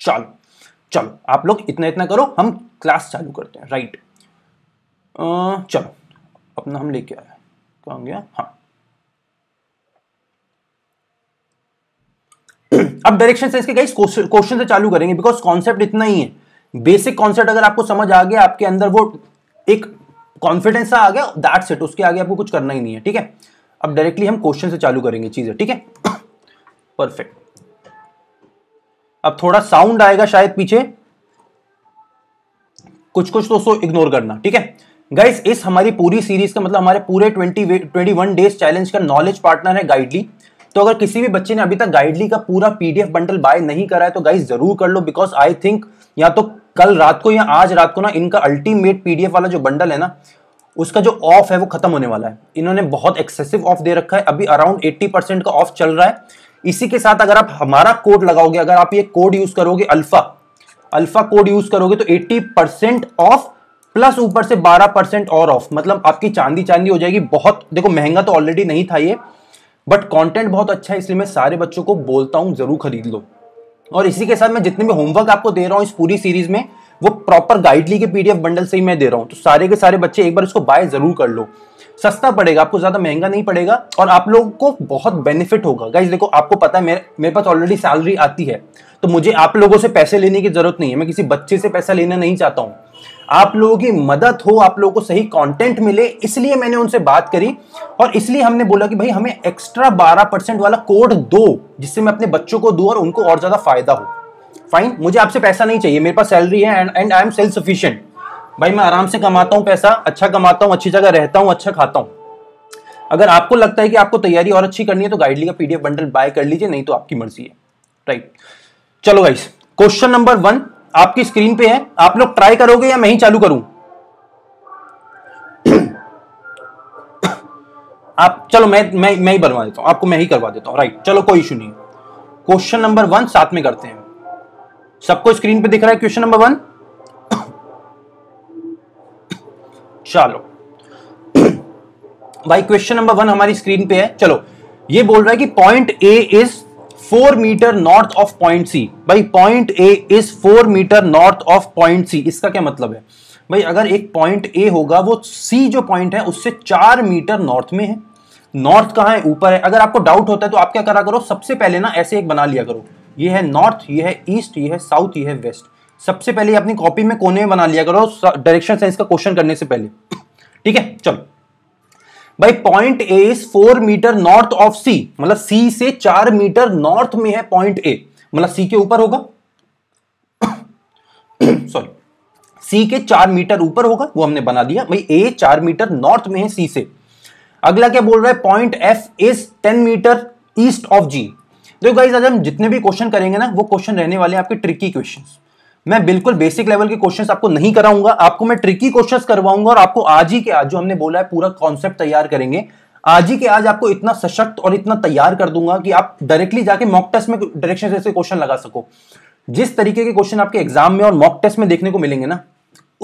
चलो चलो आप लोग इतना इतना करो हम क्लास चालू करते हैं राइट चलो अपना हम लेके आए कहाँ तो गया हाँ अब डायरेक्शन सेंस के गाइस क्वेश्चन से चालू करेंगे बिकॉज कॉन्सेप्ट इतना ही है बेसिक कॉन्सेप्ट अगर आपको समझ आ गया आपके अंदर वो एक कॉन्फिडेंस आ गया दैट सेट उसके आगे आपको कुछ करना ही नहीं है ठीक है अब डायरेक्टली हम क्वेश्चन से चालू करेंगे चीजें ठीक है परफेक्ट अब थोड़ा साउंड आएगा शायद पीछे कुछ कुछ दोस्तों इग्नोर करना ठीक है गाइस इस हमारी पूरी सीरीज का मतलब हमारे पूरे twenty twenty one days challenge का नॉलेज पार्टनर है गाइडली तो अगर किसी भी बच्चे ने अभी तक गाइडली का पूरा पीडीएफ बंडल बाय नहीं करा है तो गाइस जरूर कर लो बिकॉज आई थिंक या तो कल रात को या आज रात को ना इनका अल्टीमेट पीडीएफ वाला जो बंडल है ना उसका जो ऑफ है वो खत्म होने वाला है इन्होंने बहुत एक्सेसिव ऑफ दे रखा है अभी अराउंड एट्टी का ऑफ चल रहा है इसी के साथ अगर आप हमारा कोड लगाओगे अगर आप ये कोड यूज करोगे अल्फा अल्फा कोड यूज करोगे तो 80 परसेंट ऑफ प्लस ऊपर से 12 परसेंट और ऑफ मतलब आपकी चांदी चांदी हो जाएगी बहुत देखो महंगा तो ऑलरेडी नहीं था ये बट कंटेंट बहुत अच्छा है इसलिए मैं सारे बच्चों को बोलता हूँ जरूर खरीद लो और इसी के साथ मैं जितने भी होमवर्क आपको दे रहा हूँ इस पूरी सीरीज में वो प्रॉपर गाइडली के पीडीएफ बंडल से ही मैं दे रहा हूँ तो सारे के सारे बच्चे एक बार इसको बाय जरूर कर लो सस्ता पड़ेगा आपको ज़्यादा महंगा नहीं पड़ेगा और आप लोगों को बहुत बेनिफिट होगा गाइज देखो आपको पता है मेरे मेरे पास ऑलरेडी सैलरी आती है तो मुझे आप लोगों से पैसे लेने की ज़रूरत नहीं है मैं किसी बच्चे से पैसा लेना नहीं चाहता हूँ आप लोगों की मदद हो आप लोगों को सही कंटेंट मिले इसलिए मैंने उनसे बात करी और इसलिए हमने बोला कि भाई हमें एक्स्ट्रा 12 परसेंट वाला कोड दो जिससे मैं अपने बच्चों को दूं और उनको और ज़्यादा फायदा हो फाइन मुझे आपसे पैसा नहीं चाहिए मेरे पास सैलरी है and I am self sufficient भाई मैं आराम से कमाता हूँ पैसा अच्छा कमाता हूँ अच्छी जगह रहता हूँ अच्छा खाता हूँ अगर आपको लगता है कि आपको तैयारी और अच्छी करनी है तो गाइडली का पीडीएफ बंडल बाय कर लीजिए नहीं तो आपकी मर्जी है राइट चलो गाइस क्वेश्चन नंबर वन आपकी स्क्रीन पे है आप लोग ट्राई करोगे या मैं ही चालू करूं आप चलो मैं मैं मैं ही बनवा देता हूं आपको मैं ही करवा देता हूं राइट चलो कोई इशू नहीं क्वेश्चन नंबर वन साथ में करते हैं सबको स्क्रीन पे दिख रहा है क्वेश्चन नंबर वन चलो भाई क्वेश्चन नंबर वन हमारी स्क्रीन पे है चलो ये बोल रहा है कि point A is four meter north of point C भाई point A is four meter north of point C इसका क्या मतलब है भाई अगर एक पॉइंट ए होगा वो सी जो पॉइंट है उससे चार मीटर नॉर्थ में है नॉर्थ कहाँ है ऊपर है अगर आपको डाउट होता है तो आप क्या करा करो सबसे पहले ना ऐसे एक बना लिया करो ये है नॉर्थ ये है ईस्ट ये है साउथ ये है वेस्ट सबसे पहले अपनी कॉपी में कोने में बना लिया करो डायरेक्शन साइंस का क्वेश्चन करने से पहले ठीक है चलो भाई point A is four meter north of C मतलब सी से चार मीटर नॉर्थ में है पॉइंट ए मतलब सी के ऊपर होगा सॉरी सी के चार मीटर ऊपर होगा वो हमने बना दिया भाई ए चार मीटर नॉर्थ में है सी से अगला क्या बोल रहा है point F is ten meter east of G देखो गाइज आज हम जितने भी क्वेश्चन करेंगे ना वो क्वेश्चन रहने वाले हैं आपके ट्रिकी क्वेश्चंस मैं बिल्कुल बेसिक लेवल के क्वेश्चंस आपको नहीं कराऊंगा आपको मैं ट्रिकी क्वेश्चंस करवाऊंगा और आपको आज ही के आज जो हमने बोला है पूरा कॉन्सेप्ट तैयार करेंगे आज ही के आज आपको इतना सशक्त और इतना तैयार कर दूंगा कि आप डायरेक्टली जाके मॉक टेस्ट में डायरेक्शन से क्वेश्चन लगा सको जिस तरीके के क्वेश्चन आपके एग्जाम में और मॉक टेस्ट में देखने को मिलेंगे ना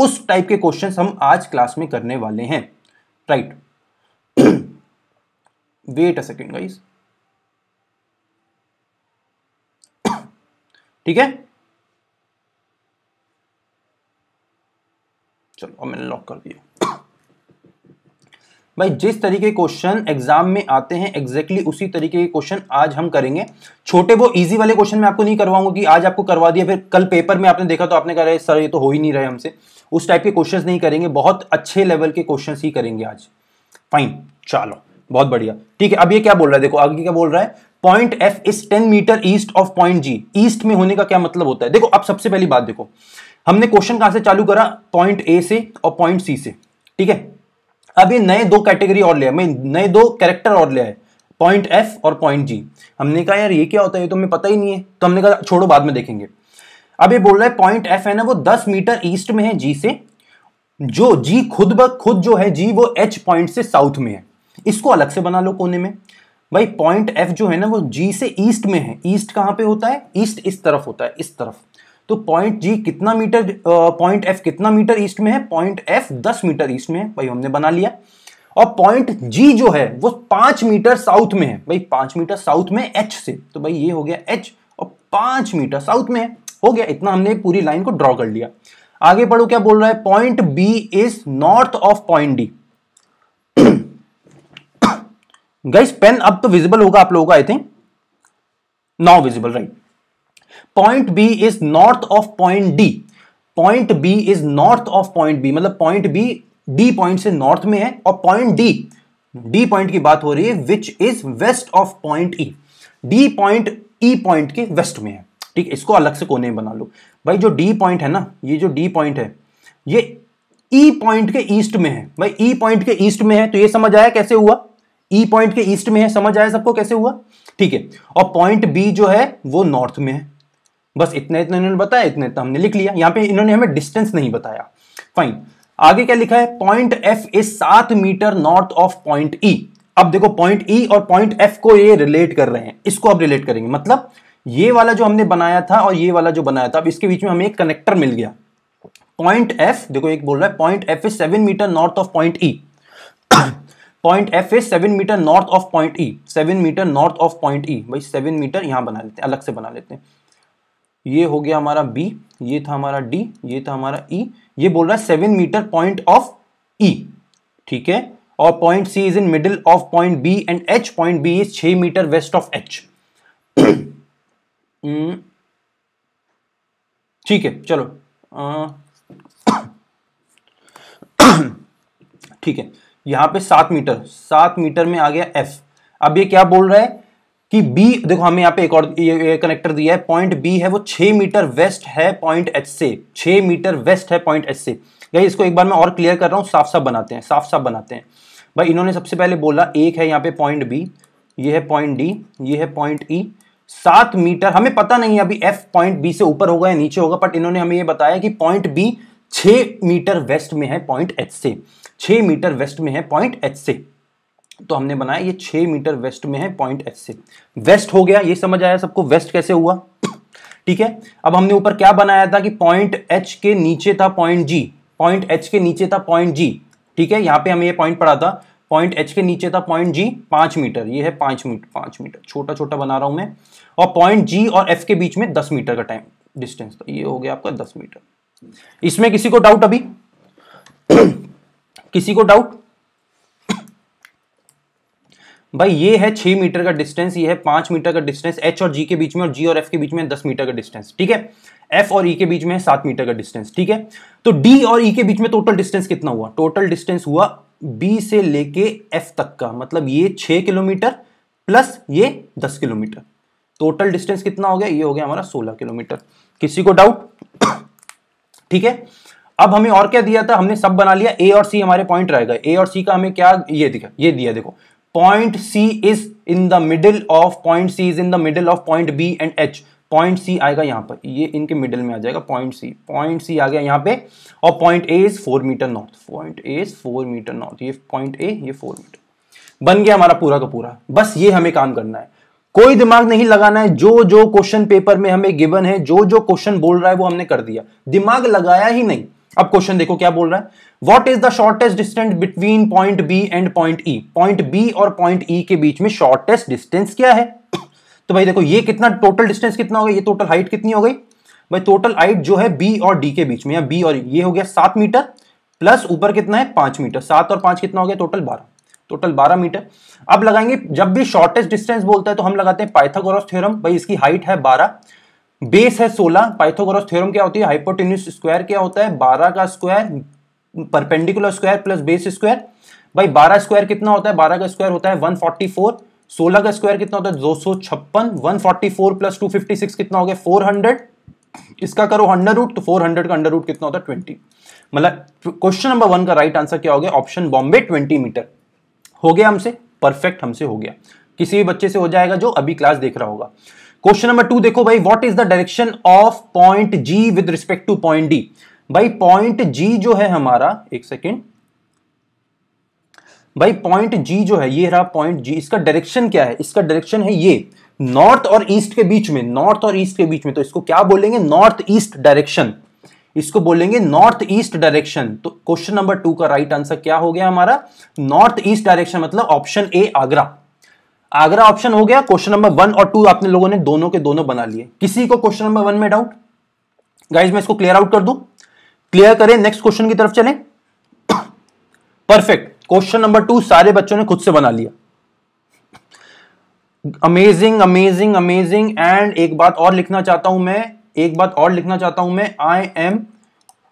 उस टाइप के क्वेश्चन हम आज क्लास में करने वाले हैं right wait a second guys ठीक है चलो और मैंने लॉक कर दिया भाई जिस तरीके के क्वेश्चन एग्जाम में आते हैं एग्जैक्टली exactly उसी तरीके के क्वेश्चन आज हम करेंगे छोटे वो इजी वाले क्वेश्चन मैं आपको नहीं करवाऊंगा कि आज आपको करवा दिया फिर कल पेपर में आपने देखा तो आपने कहा सर ये तो हो ही नहीं रहे हमसे उस टाइप के क्वेश्चंस नहीं करेंगे बहुत अच्छे लेवल के क्वेश्चन ही करेंगे आज फाइन चलो बहुत बढ़िया ठीक है अब ये क्या बोल रहा है देखो आगे क्या बोल रहा है point F is ten meter east of point G east में होने का क्या मतलब होता है देखो अब सबसे पहली बात देखो हमने क्वेश्चन कहां से चालू करा पॉइंट ए से और पॉइंट सी से ठीक है अब ये नए दो कैटेगरी और ले आए नए दो कैरेक्टर और ले आए पॉइंट एफ और पॉइंट जी हमने कहा यार ये क्या होता है ये तो हमें पता ही नहीं है तो हमने कहा छोड़ो बाद में देखेंगे अब ये बोल रहा है पॉइंट एफ है ना वो दस मीटर ईस्ट में है जी से जो जी खुद ब खुद जो है जी वो एच पॉइंट से साउथ में है इसको अलग से बना लो कोने में भाई पॉइंट एफ जो है ना वो जी से ईस्ट में है ईस्ट कहाँ पे होता है ईस्ट इस तरफ होता है इस तरफ तो पॉइंट जी कितना मीटर पॉइंट एफ कितना मीटर ईस्ट में है पॉइंट एफ दस मीटर ईस्ट में है भाई हमने बना लिया और पॉइंट जी जो है वो पांच मीटर साउथ में है भाई पांच मीटर साउथ में एच से तो भाई ये हो गया एच और पांच मीटर साउथ में हो गया इतना हमने पूरी लाइन को ड्रॉ कर लिया आगे पढ़ो क्या बोल रहा है point B is north of point D guys pen अब तो विजिबल होगा आप लोगों का I think now visible right point B is north of point D point B is north of point B मतलब पॉइंट बी डी पॉइंट से north में है और पॉइंट डी डी पॉइंट की बात हो रही है which is west of point E D point E point के वेस्ट में है ठीक इसको अलग से कोने में बना लो भाई जो डी पॉइंट है ना ये जो डी पॉइंट है ये ई e पॉइंट के ईस्ट में है भाई ई e पॉइंट के ईस्ट में है तो ये समझ आया कैसे हुआ ई e पॉइंट के ईस्ट में है समझ आया सबको कैसे हुआ ठीक है और पॉइंट बी जो है वो नॉर्थ में है बस इतना इतना इन्होंने बताया इतना इतना हमने लिख लिया यहाँ पे इन्होंने हमें डिस्टेंस नहीं बताया फाइन आगे क्या लिखा है पॉइंट एफ इज सात meter north of point E अब देखो पॉइंट ई e और पॉइंट एफ को ये रिलेट कर रहे हैं इसको अब रिलेट करेंगे मतलब ये वाला जो हमने बनाया था और ये वाला जो बनाया था अब इसके बीच में हमें एक कनेक्टर मिल गया पॉइंट एफ देखो एक बोल रहा है point F is seven meter north of point E point F is seven meter north of point E seven meter north of point E भाई सेवन मीटर यहां बना लेते हैं अलग से बना लेते हैं ये हो गया हमारा बी ये था हमारा डी ये था हमारा ई e, ये बोल रहा है seven meter point of E ठीक है और point C is in middle of point B and H point B is छ मीटर वेस्ट ऑफ एच ठीक है चलो ठीक है यहां पे सात मीटर सात मीटर में आ गया एफ अब ये क्या बोल रहा है कि बी देखो हमें यहाँ पे एक और ये, ये कनेक्टर दिया है पॉइंट बी है वो छह मीटर वेस्ट है पॉइंट एच से छह मीटर वेस्ट है पॉइंट एच से यही इसको एक बार मैं और क्लियर कर रहा हूँ साफ साफ बनाते हैं साफ साफ बनाते हैं भाई इन्होंने सबसे पहले बोला एक है यहाँ पे पॉइंट बी ये है पॉइंट डी ये है पॉइंट ई e। सात मीटर हमें पता नहीं अभी एफ पॉइंट बी से ऊपर होगा या नीचे होगा बट इन्होंने हमें ये बताया कि पॉइंट बी छ मीटर वेस्ट में है पॉइंट एच से छ मीटर वेस्ट में है पॉइंट एच से तो हमने बनाया ये छह मीटर वेस्ट में है पॉइंट एस से वेस्ट हो गया ये समझ आया सबको वेस्ट कैसे हुआ ठीक है अब हमने ऊपर क्या बनाया था कि पॉइंट एच के नीचे था पॉइंट जी पॉइंट एच के नीचे था पॉइंट जी ठीक है यहां पे हमें ये पॉइंट पढ़ा था पॉइंट एच के नीचे था पॉइंट जी पांच मीटर ये है पांच मीटर पांच मीटर छोटा छोटा बना रहा हूं मैं और पॉइंट जी और एफ के बीच में दस मीटर का टाइम डिस्टेंस था ये हो गया आपका दस मीटर इसमें किसी को डाउट अभी किसी को डाउट भाई ये है छह मीटर का डिस्टेंस ये है पांच मीटर का डिस्टेंस एच और जी के बीच में और जी और एफ के बीच में दस मीटर का डिस्टेंस ठीक है एफ और ई e के बीच में सात मीटर का डिस्टेंस ठीक है तो डी और ई e के बीच में टोटल डिस्टेंस कितना हुआ टोटल डिस्टेंस हुआ बी से लेके एफ तक का मतलब ये छह किलोमीटर प्लस ये दस किलोमीटर टोटल डिस्टेंस कितना हो गया ये हो गया हमारा सोलह किलोमीटर किसी को डाउट ठीक है अब हमें और क्या दिया था हमने सब बना लिया ए और सी हमारे पॉइंट रहेगा ए और सी का हमें क्या ये दिखा ये दिया देखो point C is in the middle of point C is in the middle of point B and H point C आएगा यहां पर ये इनके मिडिल में आ जाएगा पॉइंट सी पॉइंट सी आ गया यहां पे और point A is four meter north point A is four meter north ये पॉइंट ए ये फोर मीटर बन गया हमारा पूरा का पूरा बस ये हमें काम करना है कोई दिमाग नहीं लगाना है जो जो क्वेश्चन पेपर में हमें गिवन है जो जो क्वेश्चन बोल रहा है वो हमने कर दिया दिमाग लगाया ही नहीं अब क्वेश्चन देखो क्या बोल रहा है what is the shortest distance between point B and point E point B और पॉइंट ई e के बीच में शॉर्टेस्ट डिस्टेंस क्या है तो भाई देखो ये कितना टोटल डिस्टेंस कितना हो गया ये टोटल हाइट कितनी हो गई भाई टोटल हाइट जो है बी और डी के बीच में या बी और e, ये हो गया सात मीटर प्लस ऊपर कितना है पांच मीटर सात और पांच कितना हो गया टोटल बारह टोटल बारह मीटर अब लगाएंगे जब भी शॉर्टेस्ट डिस्टेंस बोलता है तो हम लगाते हैं पाइथागोरस थ्योरम भाई इसकी हाइट है बारह बेस है 16 पाइथागोरस थ्योरम क्या होती है हाइपोटेन्यूस स्क्वायर क्या होता है 12 का square perpendicular square plus base square भाई 12 स्क्वायर कितना होता है 12 का स्क्वायर होता है 144 16 का स्क्वायर कितना होता है दो सौ छप्पन one forty four plus two fifty six कितना हो गया फोर हंड्रेड इसका करो अंडर रूट तो फोर हंड्रेड का अंडर रूट कितना होता है ट्वेंटी मतलब क्वेश्चन नंबर वन का राइट आंसर क्या हो गया ऑप्शन बॉम्बे ट्वेंटी मीटर हो गया हमसे परफेक्ट हमसे हो गया किसी भी बच्चे से हो जाएगा जो अभी क्लास देख रहा होगा क्वेश्चन नंबर टू देखो भाई what is the direction of point G with respect to point D भाई पॉइंट जी जो है हमारा एक सेकेंड भाई पॉइंट जी जो है ये रहा पॉइंट जी इसका डायरेक्शन क्या है इसका डायरेक्शन है ये नॉर्थ और ईस्ट के बीच में नॉर्थ और ईस्ट के बीच में तो इसको क्या बोलेंगे नॉर्थ ईस्ट डायरेक्शन इसको बोलेंगे नॉर्थ ईस्ट डायरेक्शन तो क्वेश्चन नंबर टू का राइट right आंसर क्या हो गया हमारा नॉर्थ ईस्ट डायरेक्शन मतलब option A Agra Agra option हो गया क्वेश्चन नंबर वन और टू आपने लोगों ने दोनों के दोनों बना लिए किसी को क्वेश्चन नंबर वन में डाउट गाइज मैं इसको क्लियर आउट कर दू क्लियर करें नेक्स्ट क्वेश्चन की तरफ चले परफेक्ट क्वेश्चन नंबर टू सारे बच्चों ने खुद से बना लिया अमेजिंग अमेजिंग अमेजिंग एंड एक बात और लिखना चाहता हूं मैं एक बात और लिखना चाहता हूं मैं I am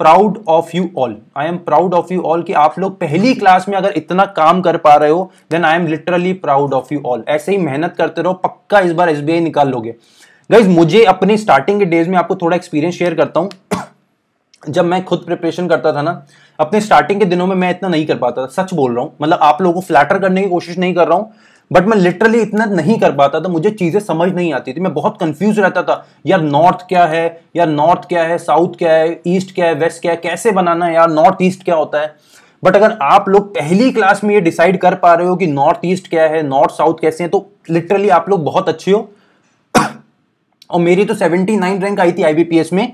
proud of you all I am proud of you all कि आप लोग पहली क्लास में अगर इतना काम कर पा रहे हो then I am literally proud of you all ऐसे ही मेहनत करते रहो पक्का इस बार एस बी आई निकाल लोगे गाइज मुझे अपनी स्टार्टिंग के डेज में आपको थोड़ा एक्सपीरियंस शेयर करता हूँ जब मैं खुद प्रिपरेशन करता था ना अपने स्टार्टिंग के दिनों में मैं इतना नहीं कर पाता था सच बोल रहा हूँ मतलब आप लोगों को फ्लैटर करने की कोशिश नहीं कर रहा हूँ बट मैं लिटरली इतना नहीं कर पाता था मुझे चीज़ें समझ नहीं आती थी मैं बहुत कंफ्यूज रहता था यार नॉर्थ क्या है यार नॉर्थ क्या है साउथ क्या है ईस्ट क्या है वेस्ट क्या है कैसे बनाना है यार नॉर्थ ईस्ट क्या होता है बट अगर आप लोग पहली क्लास में ये डिसाइड कर पा रहे हो कि नॉर्थ ईस्ट क्या है नॉर्थ साउथ कैसे हैं तो लिटरली आप लोग बहुत अच्छे हो और मेरी तो 79 रैंक आई थी आईबीपीएस में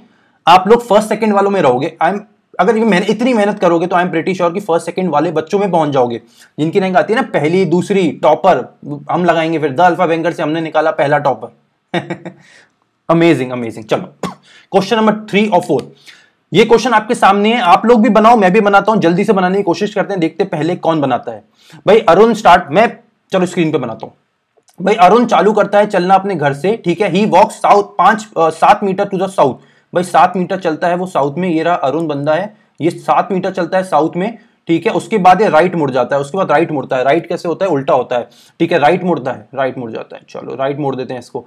आप लोग फर्स्ट सेकंड वालों में रहोगे आई एम अगर ये मैंने इतनी मेहनत करोगे तो आई एम ब्रिटिश और कि फर्स्ट सेकंड वाले बच्चों में पहुंच जाओगे जिनकी रैंक आती है ना पहली दूसरी टॉपर हम लगाएंगे फिर द अल्फा बैंकर से हमने निकाला पहला टॉपर अमेजिंग अमेजिंग चलो क्वेश्चन नंबर थ्री और फोर ये क्वेश्चन आपके सामने है आप लोग भी बनाओ मैं भी बनाता हूं जल्दी से बनाने की कोशिश करते हैं देखते पहले कौन बनाता है भाई अरुण स्टार्ट मैं चलो स्क्रीन पे बनाता हूं भाई अरुण चालू करता है चलना अपने घर से ठीक है ही वॉक साउथ पांच सात मीटर टू द साउथ भाई सात मीटर चलता है वो साउथ में ये रहा अरुण बंदा है ये सात मीटर चलता है साउथ में ठीक है उसके बाद ये राइट मुड़ जाता है उसके बाद राइट मुड़ता है राइट कैसे होता है उल्टा होता है ठीक है राइट मुड़ता है राइट मुड़ जाता है चलो राइट मोड़ देते हैं इसको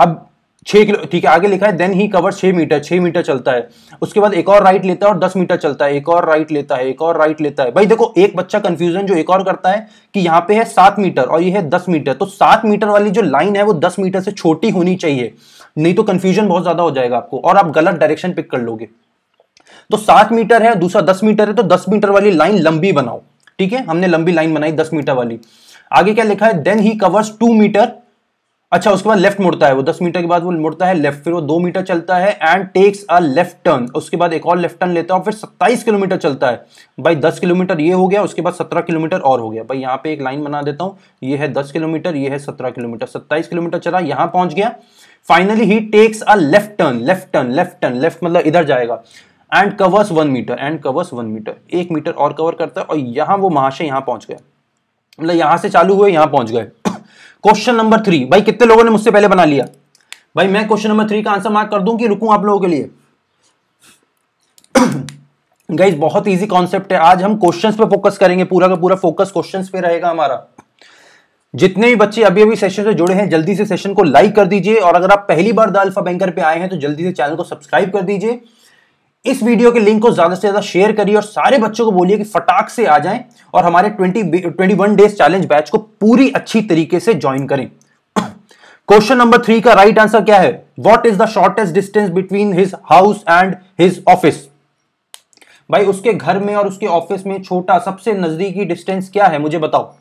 अब छः किलो ठीक है आगे लिखा है देन ही कवर छः मीटर छः मीटर चलता है उसके बाद एक और राइट लेता है और दस मीटर चलता है एक और राइट लेता है एक और राइट लेता है भाई देखो एक बच्चा कंफ्यूजन जो एक और करता है कि यहाँ पे है सात मीटर और ये है दस मीटर तो सात मीटर वाली जो लाइन है वो दस मीटर से छोटी होनी चाहिए नहीं तो कंफ्यूजन बहुत ज्यादा हो जाएगा आपको और आप गलत डायरेक्शन पिक कर लोगे तो सात मीटर है दूसरा दस मीटर है तो दस मीटर वाली लाइन लंबी बनाओ ठीक है हमने लंबी लाइन बनाई दस मीटर वाली आगे क्या लिखा है then he covers two meter अच्छा उसके बाद लेफ्ट मुड़ता है वो दस मीटर के बाद वो मुड़ता है लेफ्ट फिर वो दो मीटर चलता है and takes a left turn उसके बाद एक और लेफ्ट टर्न लेता है और फिर सत्ताईस किलोमीटर चलता है भाई दस किलोमीटर ये हो गया उसके बाद सत्रह किलोमीटर और हो गया भाई यहाँ पे एक लाइन बना देता हूँ ये है दस किलोमीटर ये है सत्रह किलोमीटर सत्ताईस किलोमीटर चला यहाँ पहुंच गया finally he takes a left turn left turn left turn left मतलब इधर जाएगा and covers one meter and covers one meter एक मीटर और कवर करता है और यहां वो महाशय यहां पहुंच गया मतलब यहां से चालू हुए यहां पहुंच गए क्वेश्चन नंबर थ्री भाई कितने लोगों ने मुझसे पहले बना लिया भाई मैं क्वेश्चन नंबर थ्री का आंसर मार्क कर दूं कि रुकूं आप लोगों के लिए गाइज बहुत इजी कॉन्सेप्ट है आज हम क्वेश्चंस पे फोकस करेंगे पूरा का पूरा फोकस क्वेश्चंस पे रहेगा हमारा जितने भी बच्चे अभी अभी सेशन से जुड़े हैं जल्दी से सेशन को लाइक कर दीजिए और अगर आप पहली बार द अल्फा बैंकर पे आए हैं तो जल्दी से चैनल को सब्सक्राइब कर दीजिए इस वीडियो के लिंक को ज्यादा से ज्यादा शेयर करिए और सारे बच्चों को बोलिए कि फटाक से आ जाएं और हमारे 20 21 डेज चैलेंज बैच को पूरी अच्छी तरीके से ज्वाइन करें क्वेश्चन नंबर थ्री का राइट आंसर क्या है what is the shortest distance between his house and his office भाई उसके घर में और उसके ऑफिस में छोटा सबसे नजदीकी डिस्टेंस क्या है मुझे बताओ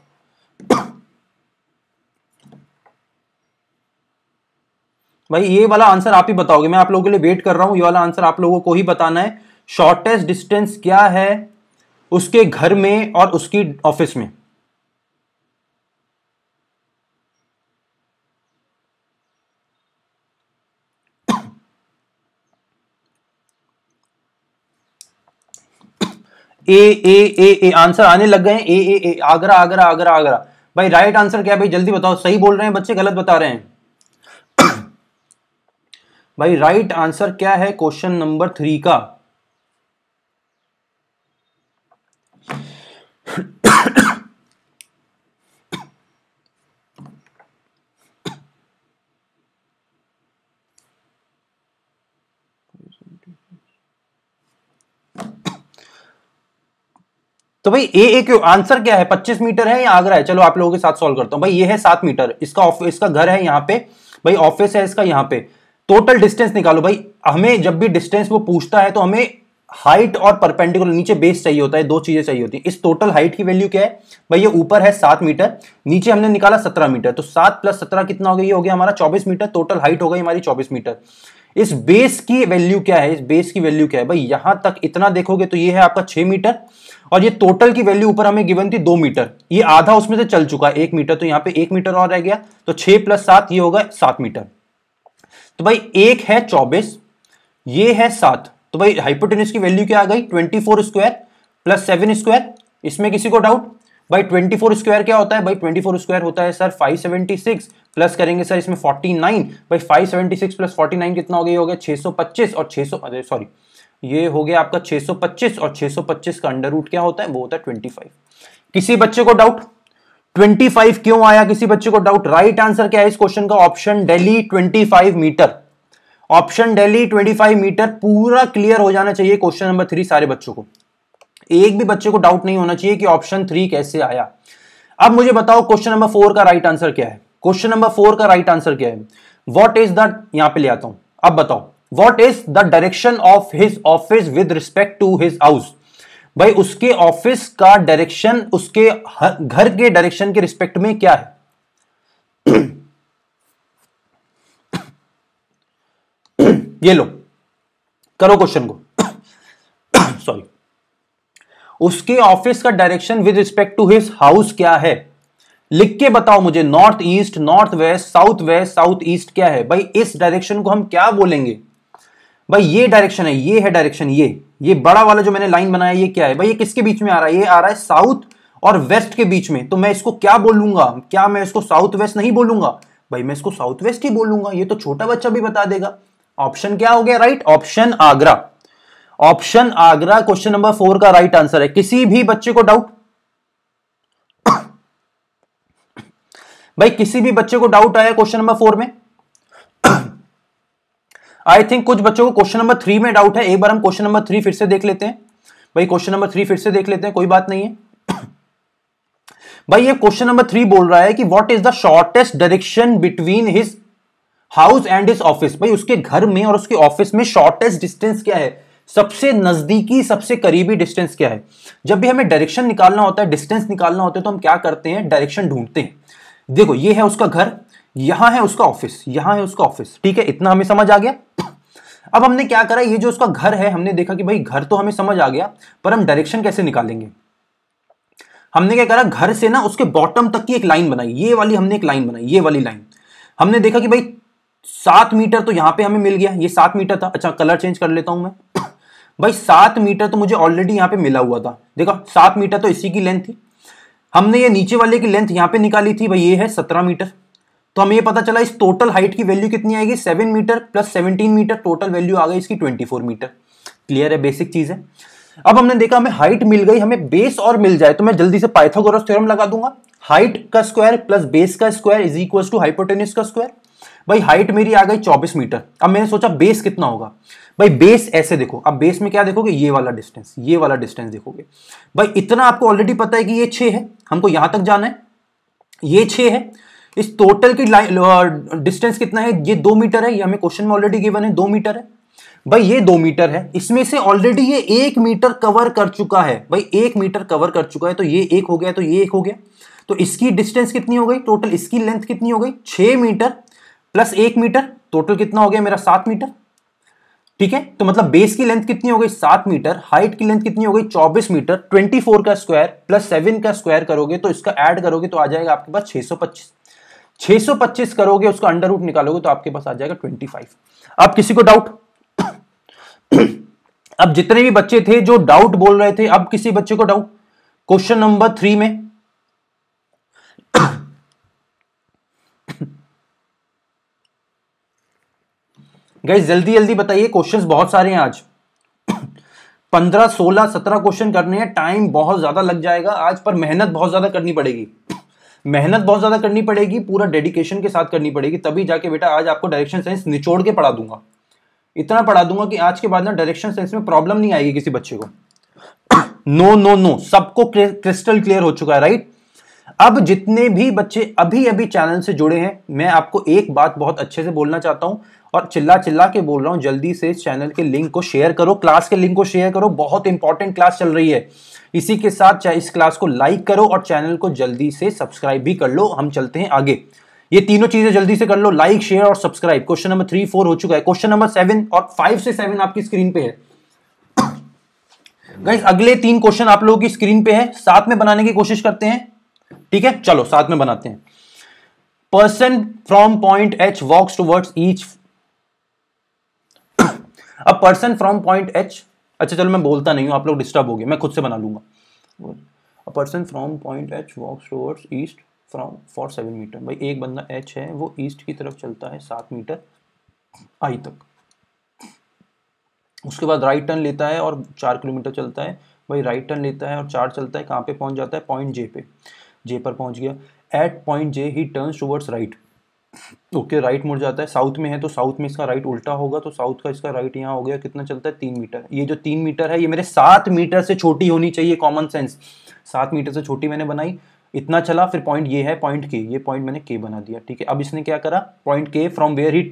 भाई ये वाला आंसर आप ही बताओगे मैं आप लोगों के लिए वेट कर रहा हूं ये वाला आंसर आप लोगों को ही बताना है शॉर्टेस्ट डिस्टेंस क्या है उसके घर में और उसकी ऑफिस में ए ए ए ए आंसर आने लग गए ए ए ए आगरा आगरा आगरा आगरा भाई राइट आंसर क्या भाई जल्दी बताओ सही बोल रहे हैं बच्चे गलत बता रहे हैं भाई राइट आंसर क्या है क्वेश्चन नंबर थ्री का तो भाई ए ए क्यों आंसर क्या है 25 मीटर है या आगरा है चलो आप लोगों के साथ सॉल्व करता हूं भाई ये है सात मीटर इसका ऑफिस इसका घर है यहां पे भाई ऑफिस है इसका यहां पे टोटल डिस्टेंस निकालो भाई हमें जब भी डिस्टेंस वो पूछता है तो हमें हाइट और परपेंडिकुलर नीचे बेस चाहिए होता है दो चीजें चाहिए होती है इस टोटल हाइट की वैल्यू क्या है भाई ये ऊपर है सात मीटर नीचे हमने निकाला सत्रह मीटर तो सात प्लस सत्रह कितना हो गया ये हो गया हमारा चौबीस मीटर टोटल हाइट हो गई हमारी चौबीस मीटर इस बेस की वैल्यू क्या है इस बेस की वैल्यू क्या है भाई यहां तक इतना देखोगे तो ये है आपका छह मीटर और ये टोटल की वैल्यू ऊपर हमें गिवन थी दो मीटर ये आधा उसमें से चल चुका है एक मीटर तो यहाँ पे एक मीटर और रह गया तो छह प्लस सात ये होगा सात मीटर तो भाई एक है चौबीस ये है सात तो भाई हाइपोटेनिस की वैल्यू क्या आ गई twenty four square plus seven square इसमें किसी को डाउट भाई ट्वेंटी फोर स्क्वायर क्या होता है भाई ट्वेंटी फोर स्क्वायर होता है sir five seventy six plus करेंगे सर इसमें फोर्टी नाइन भाई five seventy six plus forty nine कितना हो गया हो गया छह सौ पच्चीस और छः सौ अरे सॉरी ये हो गया आपका सौ पच्चीस और सौ पच्चीस का अंडर रूट क्या होता है वो होता है ट्वेंटी फाइव किसी बच्चे को डाउट 25 क्यों आया किसी बच्चे को डाउट राइट आंसर क्या है इस क्वेश्चन का ऑप्शन डेली 25 मीटर ऑप्शन डेली 25 मीटर पूरा क्लियर हो जाना चाहिए क्वेश्चन नंबर थ्री सारे बच्चों को एक भी बच्चे को डाउट नहीं होना चाहिए कि ऑप्शन थ्री कैसे आया अब मुझे बताओ क्वेश्चन नंबर फोर का राइट आंसर क्या है क्वेश्चन नंबर फोर का राइट आंसर क्या है वॉट इज द यहां पर ले आता हूं अब बताओ what is the direction of his office with respect to his house भाई उसके ऑफिस का डायरेक्शन उसके घर के डायरेक्शन के रिस्पेक्ट में क्या है ये लो करो क्वेश्चन को सॉरी उसके ऑफिस का direction with respect to his house क्या है लिख के बताओ मुझे north east north west south west south east क्या है भाई इस डायरेक्शन को हम क्या बोलेंगे भाई ये डायरेक्शन है ये है डायरेक्शन ये ये बड़ा वाला जो मैंने लाइन बनाया ये क्या है भाई ये किसके बीच में आ रहा है ये आ रहा है साउथ और वेस्ट के बीच में तो मैं इसको क्या बोलूंगा क्या मैं इसको साउथ वेस्ट नहीं बोलूंगा भाई मैं इसको साउथ वेस्ट ही बोलूंगा ये तो छोटा बच्चा भी बता देगा ऑप्शन क्या हो गया right option Agra option Agra question number four का राइट आंसर है किसी भी बच्चे को डाउट भाई किसी भी बच्चे को डाउट आया क्वेश्चन नंबर फोर में आई थिंक कुछ बच्चों को क्वेश्चन नंबर थ्री में डाउट है एक बार हम क्वेश्चन नंबर थ्री फिर से देख लेते हैं भाई क्वेश्चन नंबर थ्री फिर से देख लेते हैं कोई बात नहीं है भाई ये क्वेश्चन नंबर थ्री बोल रहा है कि what is the shortest direction between his house and his office भाई उसके घर में और उसके ऑफिस में शॉर्टेस्ट डिस्टेंस क्या है सबसे नजदीकी सबसे करीबी डिस्टेंस क्या है जब भी हमें डायरेक्शन निकालना होता है डिस्टेंस निकालना होता है तो हम क्या करते हैं डायरेक्शन ढूंढते हैं देखो ये है उसका घर यहां है उसका ऑफिस यहां है उसका ऑफिस ठीक है इतना हमें समझ आ गया अब हमने क्या करा ये जो उसका घर है हमने देखा कि भाई घर तो हमें समझ आ गया पर हम डायरेक्शन कैसे निकालेंगे हमने क्या करा घर से ना उसके बॉटम तक की एक लाइन बनाई ये वाली हमने एक लाइन बनाई ये वाली लाइन हमने देखा कि भाई सात मीटर तो यहां पे हमें मिल गया ये सात मीटर था अच्छा कलर चेंज कर लेता हूं मैं भाई सात मीटर तो मुझे ऑलरेडी यहां पे मिला हुआ था देखो सात मीटर तो इसी की लेंथ थी हमने ये नीचे वाले की लेंथ यहाँ पे निकाली थी भाई ये है सत्रह मीटर तो हमें ये पता चला इस टोटल हाइट की वैल्यू कितनी आएगी seven meter plus seventeen meter total value आ गई इसकी ट्वेंटी फोर मीटर क्लियर है बेसिक चीज है अब हमने देखा हमें हाइट मिल गई हमें बेस और मिल जाए तो मैं जल्दी से पाइथागोरस थ्योरम लगा दूंगा हाइट का स्क्वायर प्लस बेस का square is equal to hypotenuse का स्क्वायर भाई हाइट मेरी आ गई चौबीस मीटर अब मैंने सोचा बेस कितना होगा भाई बेस ऐसे देखो अब बेस में क्या देखोगे ये वाला डिस्टेंस ये वाला डिस्टेंस देखोगे भाई इतना आपको ऑलरेडी पता है कि ये छे है हमको यहां तक जाना है ये छे है इस टोटल की डिस्टेंस कितना है ये दो मीटर है ये हमें क्वेश्चन में ऑलरेडी गिवन है दो मीटर है भाई ये दो मीटर है इसमें से ऑलरेडी ये एक मीटर कवर कर चुका है भाई एक मीटर कवर कर चुका है तो ये एक हो गया तो ये एक हो गया तो इसकी डिस्टेंस कितनी हो गई टोटल इसकी लेंथ कितनी हो गई छह मीटर प्लस एक मीटर टोटल कितना हो गया मेरा सात मीटर ठीक है तो मतलब बेस की लेंथ कितनी हो गई सात मीटर हाइट की लेंथ कितनी हो गई चौबीस मीटर ट्वेंटी फोर का स्क्वायर प्लस सेवन का स्क्वायर करोगे तो इसका एड करोगे तो आ जाएगा आपके पास छह सौ पच्चीस 625 करोगे उसका अंडर रूट निकालोगे तो आपके पास आ जाएगा 25 अब किसी को डाउट अब जितने भी बच्चे थे जो डाउट बोल रहे थे अब किसी बच्चे को डाउट क्वेश्चन नंबर थ्री में गई जल्दी जल्दी बताइए क्वेश्चंस बहुत सारे हैं आज पंद्रह सोलह सत्रह क्वेश्चन करने हैं टाइम बहुत ज्यादा लग जाएगा आज पर मेहनत बहुत ज्यादा करनी पड़ेगी मेहनत बहुत ज्यादा करनी पड़ेगी पूरा डेडिकेशन के साथ करनी पड़ेगी तभी जाके बेटा आज आपको डायरेक्शन साइंस निचोड़ के पढ़ा दूंगा इतना पढ़ा दूंगा कि आज के बाद ना डायरेक्शन साइंस में प्रॉब्लम नहीं आएगी किसी बच्चे को नो नो नो सबको क्रिस्टल क्लियर हो चुका है राइट अब जितने भी बच्चे अभी अभी चैनल से जुड़े हैं मैं आपको एक बात बहुत अच्छे से बोलना चाहता हूं और चिल्ला चिल्ला के बोल रहा हूं जल्दी से इस चैनल के लिंक को शेयर करो क्लास के लिंक को शेयर करो बहुत इंपॉर्टेंट क्लास चल रही है इसी के साथ चाहे इस क्लास को लाइक करो और चैनल को जल्दी से सब्सक्राइब भी कर लो हम चलते हैं आगे ये तीनों चीजें जल्दी से कर लो लाइक शेयर और subscribe question number three four हो चुका है क्वेश्चन नंबर सेवन और फाइव से सेवन आपकी स्क्रीन पे है गाइस अगले तीन क्वेश्चन आप लोगों की स्क्रीन पे है साथ में बनाने की कोशिश करते हैं ठीक है चलो साथ में बनाते हैं person from point H walks towards each a person from point H अच्छा चलो मैं बोलता नहीं हूँ आप लोग डिस्टर्ब हो गए मैं खुद से बना लूँगा a person from point H walks towards east from for seven meter भाई एक बंदा एच है वो ईस्ट की तरफ चलता है सात मीटर आई तक उसके बाद राइट टर्न लेता है और चार किलोमीटर चलता है भाई राइट टर्न लेता है और चार चलता है कहाँ पे पहुँच जाता है पॉइंट जे पे जे पर पहुँच गया at point J he turn towards right okay right मुड़ जाता है साउथ में है तो साउथ में इसका राइट उल्टा होगा तो साउथ का इसका राइट यहाँ हो गया कितना चलता है तीन मीटर ये जो तीन मीटर है ये मेरे सात मीटर से छोटी होनी चाहिए कॉमन सेंस सात मीटर से छोटी मैंने बनाई इतना चला फिर पॉइंट ये है पॉइंट के ये पॉइंट मैंने के बना दिया ठीक है अब इसने क्या करा point K from where he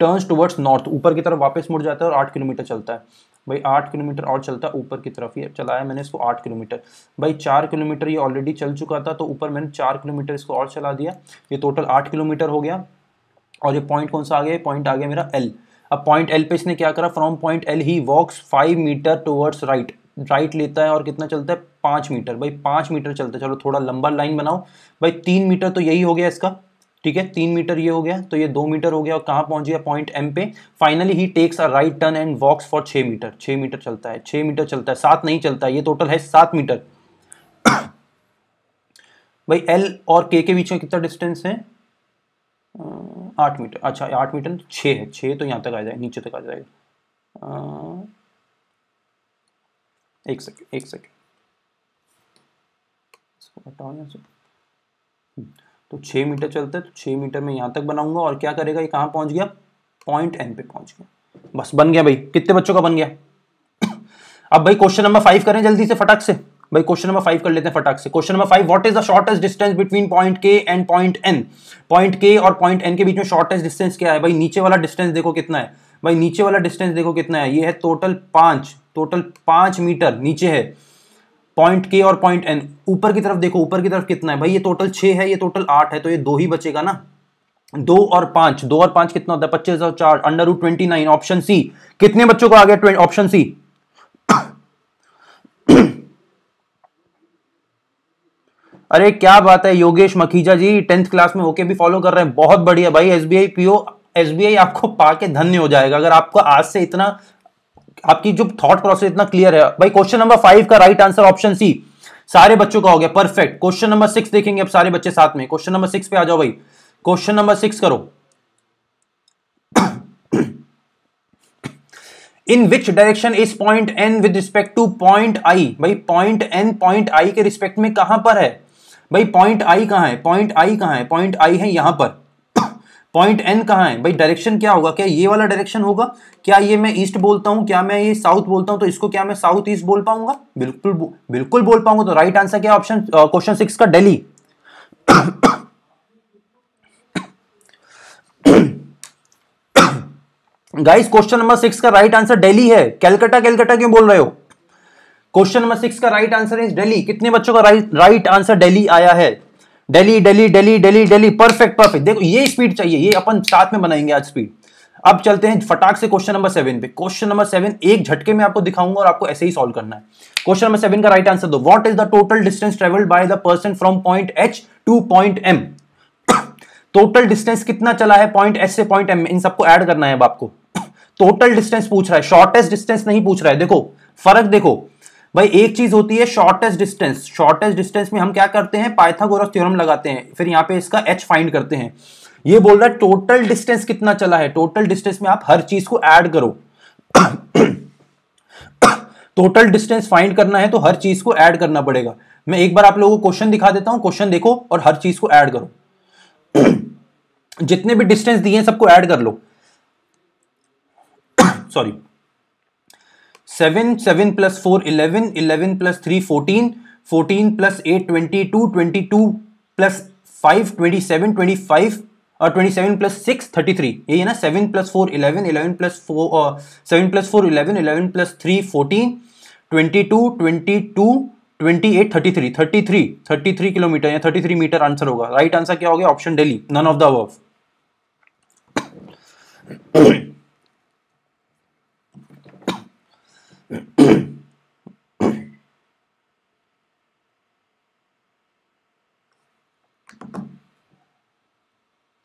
turns towards north ऊपर की तरफ वापस मुड़ जाता है और आठ किलोमीटर चलता है भाई आठ किलोमीटर और चलता ऊपर की तरफ ये चलाया मैंने इसको आठ किलोमीटर भाई चार किलोमीटर ये ऑलरेडी चल चुका था तो ऊपर मैंने चार किलोमीटर इसको और चला दिया ये टोटल आठ किलोमीटर हो गया और ये पॉइंट कौन सा आ गया पॉइंट आ गया मेरा एल अब पॉइंट एल पे इसने क्या करा from point L he walks five meter towards right right लेता है और कितना चलता है पाँच मीटर भाई पाँच मीटर चलता है चलो थोड़ा लंबा लाइन बनाओ भाई तीन मीटर तो यही हो गया इसका ठीक है तीन मीटर ये हो गया तो ये दो मीटर हो गया और कहाँ पहुंच गया पॉइंट एम पे finally he takes a right turn and walks for छह मीटर छह मीटर चलता है छह मीटर चलता है सात नहीं चलता है ये टोटल है सात मीटर भाई एल और के के बीच में कितना डिस्टेंस है आठ मीटर अच्छा आठ मीटर तो छः है छः तो यहां तक आ जाएगा नीचे तक आ जाएगा एक सेकेंड एक सेकेंड तो छः मीटर चलते हैं तो छः मीटर में यहाँ तक बनाऊंगा और क्या करेगा ये कहाँ पहुँच गया पॉइंट एन पे पहुँच गया बस बन गया भाई कितने बच्चों का बन गया अब भाई क्वेश्चन नंबर फाइव करें जल्दी से फटाक से भाई क्वेश्चन नंबर फाइव कर लेते हैं फटाक से question number five what is the shortest distance between point K and point N point K और पॉइंट एन के बीच में शॉर्टेस्ट डिस्टेंस क्या है भाई नीचे वाला डिस्टेंस देखो कितना है भाई नीचे वाला डिस्टेंस देखो कितना है ये है टोटल पांच टोटल पांच मीटर नीचे है पॉइंट के और पॉइंट एन ऊपर की तरफ देखो ऊपर की तरफ कितना है भाई ये टोटल छह है ये टोटल आठ है तो ये दो ही बचेगा ना दो और पांच दो और पांच कितना होता है पच्चीस और चार under root twenty nine option C कितने बच्चों को आ गया ऑप्शन सी अरे क्या बात है योगेश मखीजा जी टेंथ क्लास में होके भी फॉलो कर रहे हैं बहुत बढ़िया भाई S B I PO S B I आपको पाके धन्य हो जाएगा अगर आपको आज से इतना आपकी जो थॉट प्रोसेस इतना क्लियर है भाई क्वेश्चन नंबर फाइव का राइट आंसर ऑप्शन सी सारे बच्चों का हो गया परफेक्ट क्वेश्चन नंबर सिक्स देखेंगे अब सारे बच्चे साथ में क्वेश्चन नंबर सिक्स पे आ जाओ भाई क्वेश्चन नंबर सिक्स करो in which direction is point N with respect to point I भाई पॉइंट एन पॉइंट आई के रिस्पेक्ट में कहां पर है भाई पॉइंट आई कहां है पॉइंट आई कहां है पॉइंट आई है यहां पर पॉइंट एन कहाँ है भाई डायरेक्शन क्या होगा क्या ये वाला डायरेक्शन होगा क्या ये मैं ईस्ट बोलता हूँ क्या मैं ये साउथ बोलता हूँ तो इसको क्या मैं साउथ ईस्ट बोल पाऊंगा बिल्कुल बिल्कुल बोल पाऊंगा तो राइट आंसर क्या ऑप्शन क्वेश्चन सिक्स का Delhi guys question number six का राइट आंसर दिल्ली है कैलकटा कैलकटा क्यों बोल रहे हो क्वेश्चन नंबर सिक्स का राइट आंसर इज दिल्ली कितने बच्चों का राइट राइट आंसर दिल्ली आया है डेली डेली डेली डेली डेली परफेक्ट परफेक्ट देखो ये स्पीड चाहिए ये अपन साथ में बनाएंगे आज स्पीड अब चलते हैं फटाक से क्वेश्चन नंबर सेवन पे क्वेश्चन नंबर सेवन एक झटके में आपको दिखाऊंगा और आपको ऐसे ही सॉल्व करना है क्वेश्चन नंबर सेवन का राइट आंसर दो what is the total distance travelled by the person from point H to point M total distance कितना चला है पॉइंट एच से पॉइंट एम इन सबको एड करना है अब आपको टोटल डिस्टेंस पूछ रहा है शॉर्टेस्ट डिस्टेंस नहीं पूछ रहा है देखो फर्क देखो भाई एक चीज होती है शॉर्टेस्ट डिस्टेंस शॉर्टेस्ट डिस्टेंस में हम क्या करते हैं पाइथागोरस थ्योरम लगाते हैं फिर यहाँ पे इसका एच फाइंड करते हैं ये बोल रहा है टोटल डिस्टेंस कितना चला है टोटल डिस्टेंस में आप हर चीज को ऐड करो टोटल डिस्टेंस फाइंड करना है तो हर चीज को ऐड करना पड़ेगा मैं एक बार आप लोगों को क्वेश्चन दिखा देता हूं क्वेश्चन देखो और हर चीज को ऐड करो जितने भी डिस्टेंस दिए सबको ऐड कर लो sorry seven seven plus four eleven eleven plus three fourteen fourteen plus eight twenty two twenty two plus five twenty seven twenty five और twenty seven plus six thirty three यही है ना seven plus four eleven eleven plus four seven plus four eleven eleven plus three fourteen twenty two twenty two twenty eight thirty three thirty three thirty three kilometre या thirty three metre answer होगा right answer क्या हो गया option Delhi none of the above अरे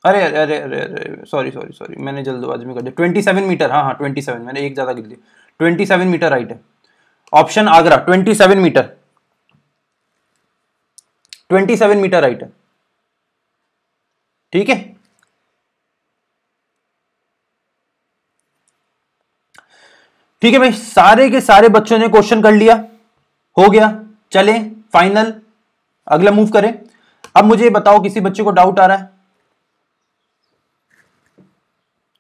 अरे अरे अरे अरे सॉरी सॉरी सॉरी मैंने जल्दबाजी में कर दिया ट्वेंटी सेवन मीटर हाँ हाँ ट्वेंटी सेवन मैंने एक ज़्यादा गिर दिया ट्वेंटी सेवन मीटर राइट है option Agra twenty seven metre twenty seven metre right है ठीक है ठीक है भाई सारे के सारे बच्चों ने क्वेश्चन कर लिया हो गया चले फाइनल अगला मूव करें अब मुझे बताओ किसी बच्चे को डाउट आ रहा है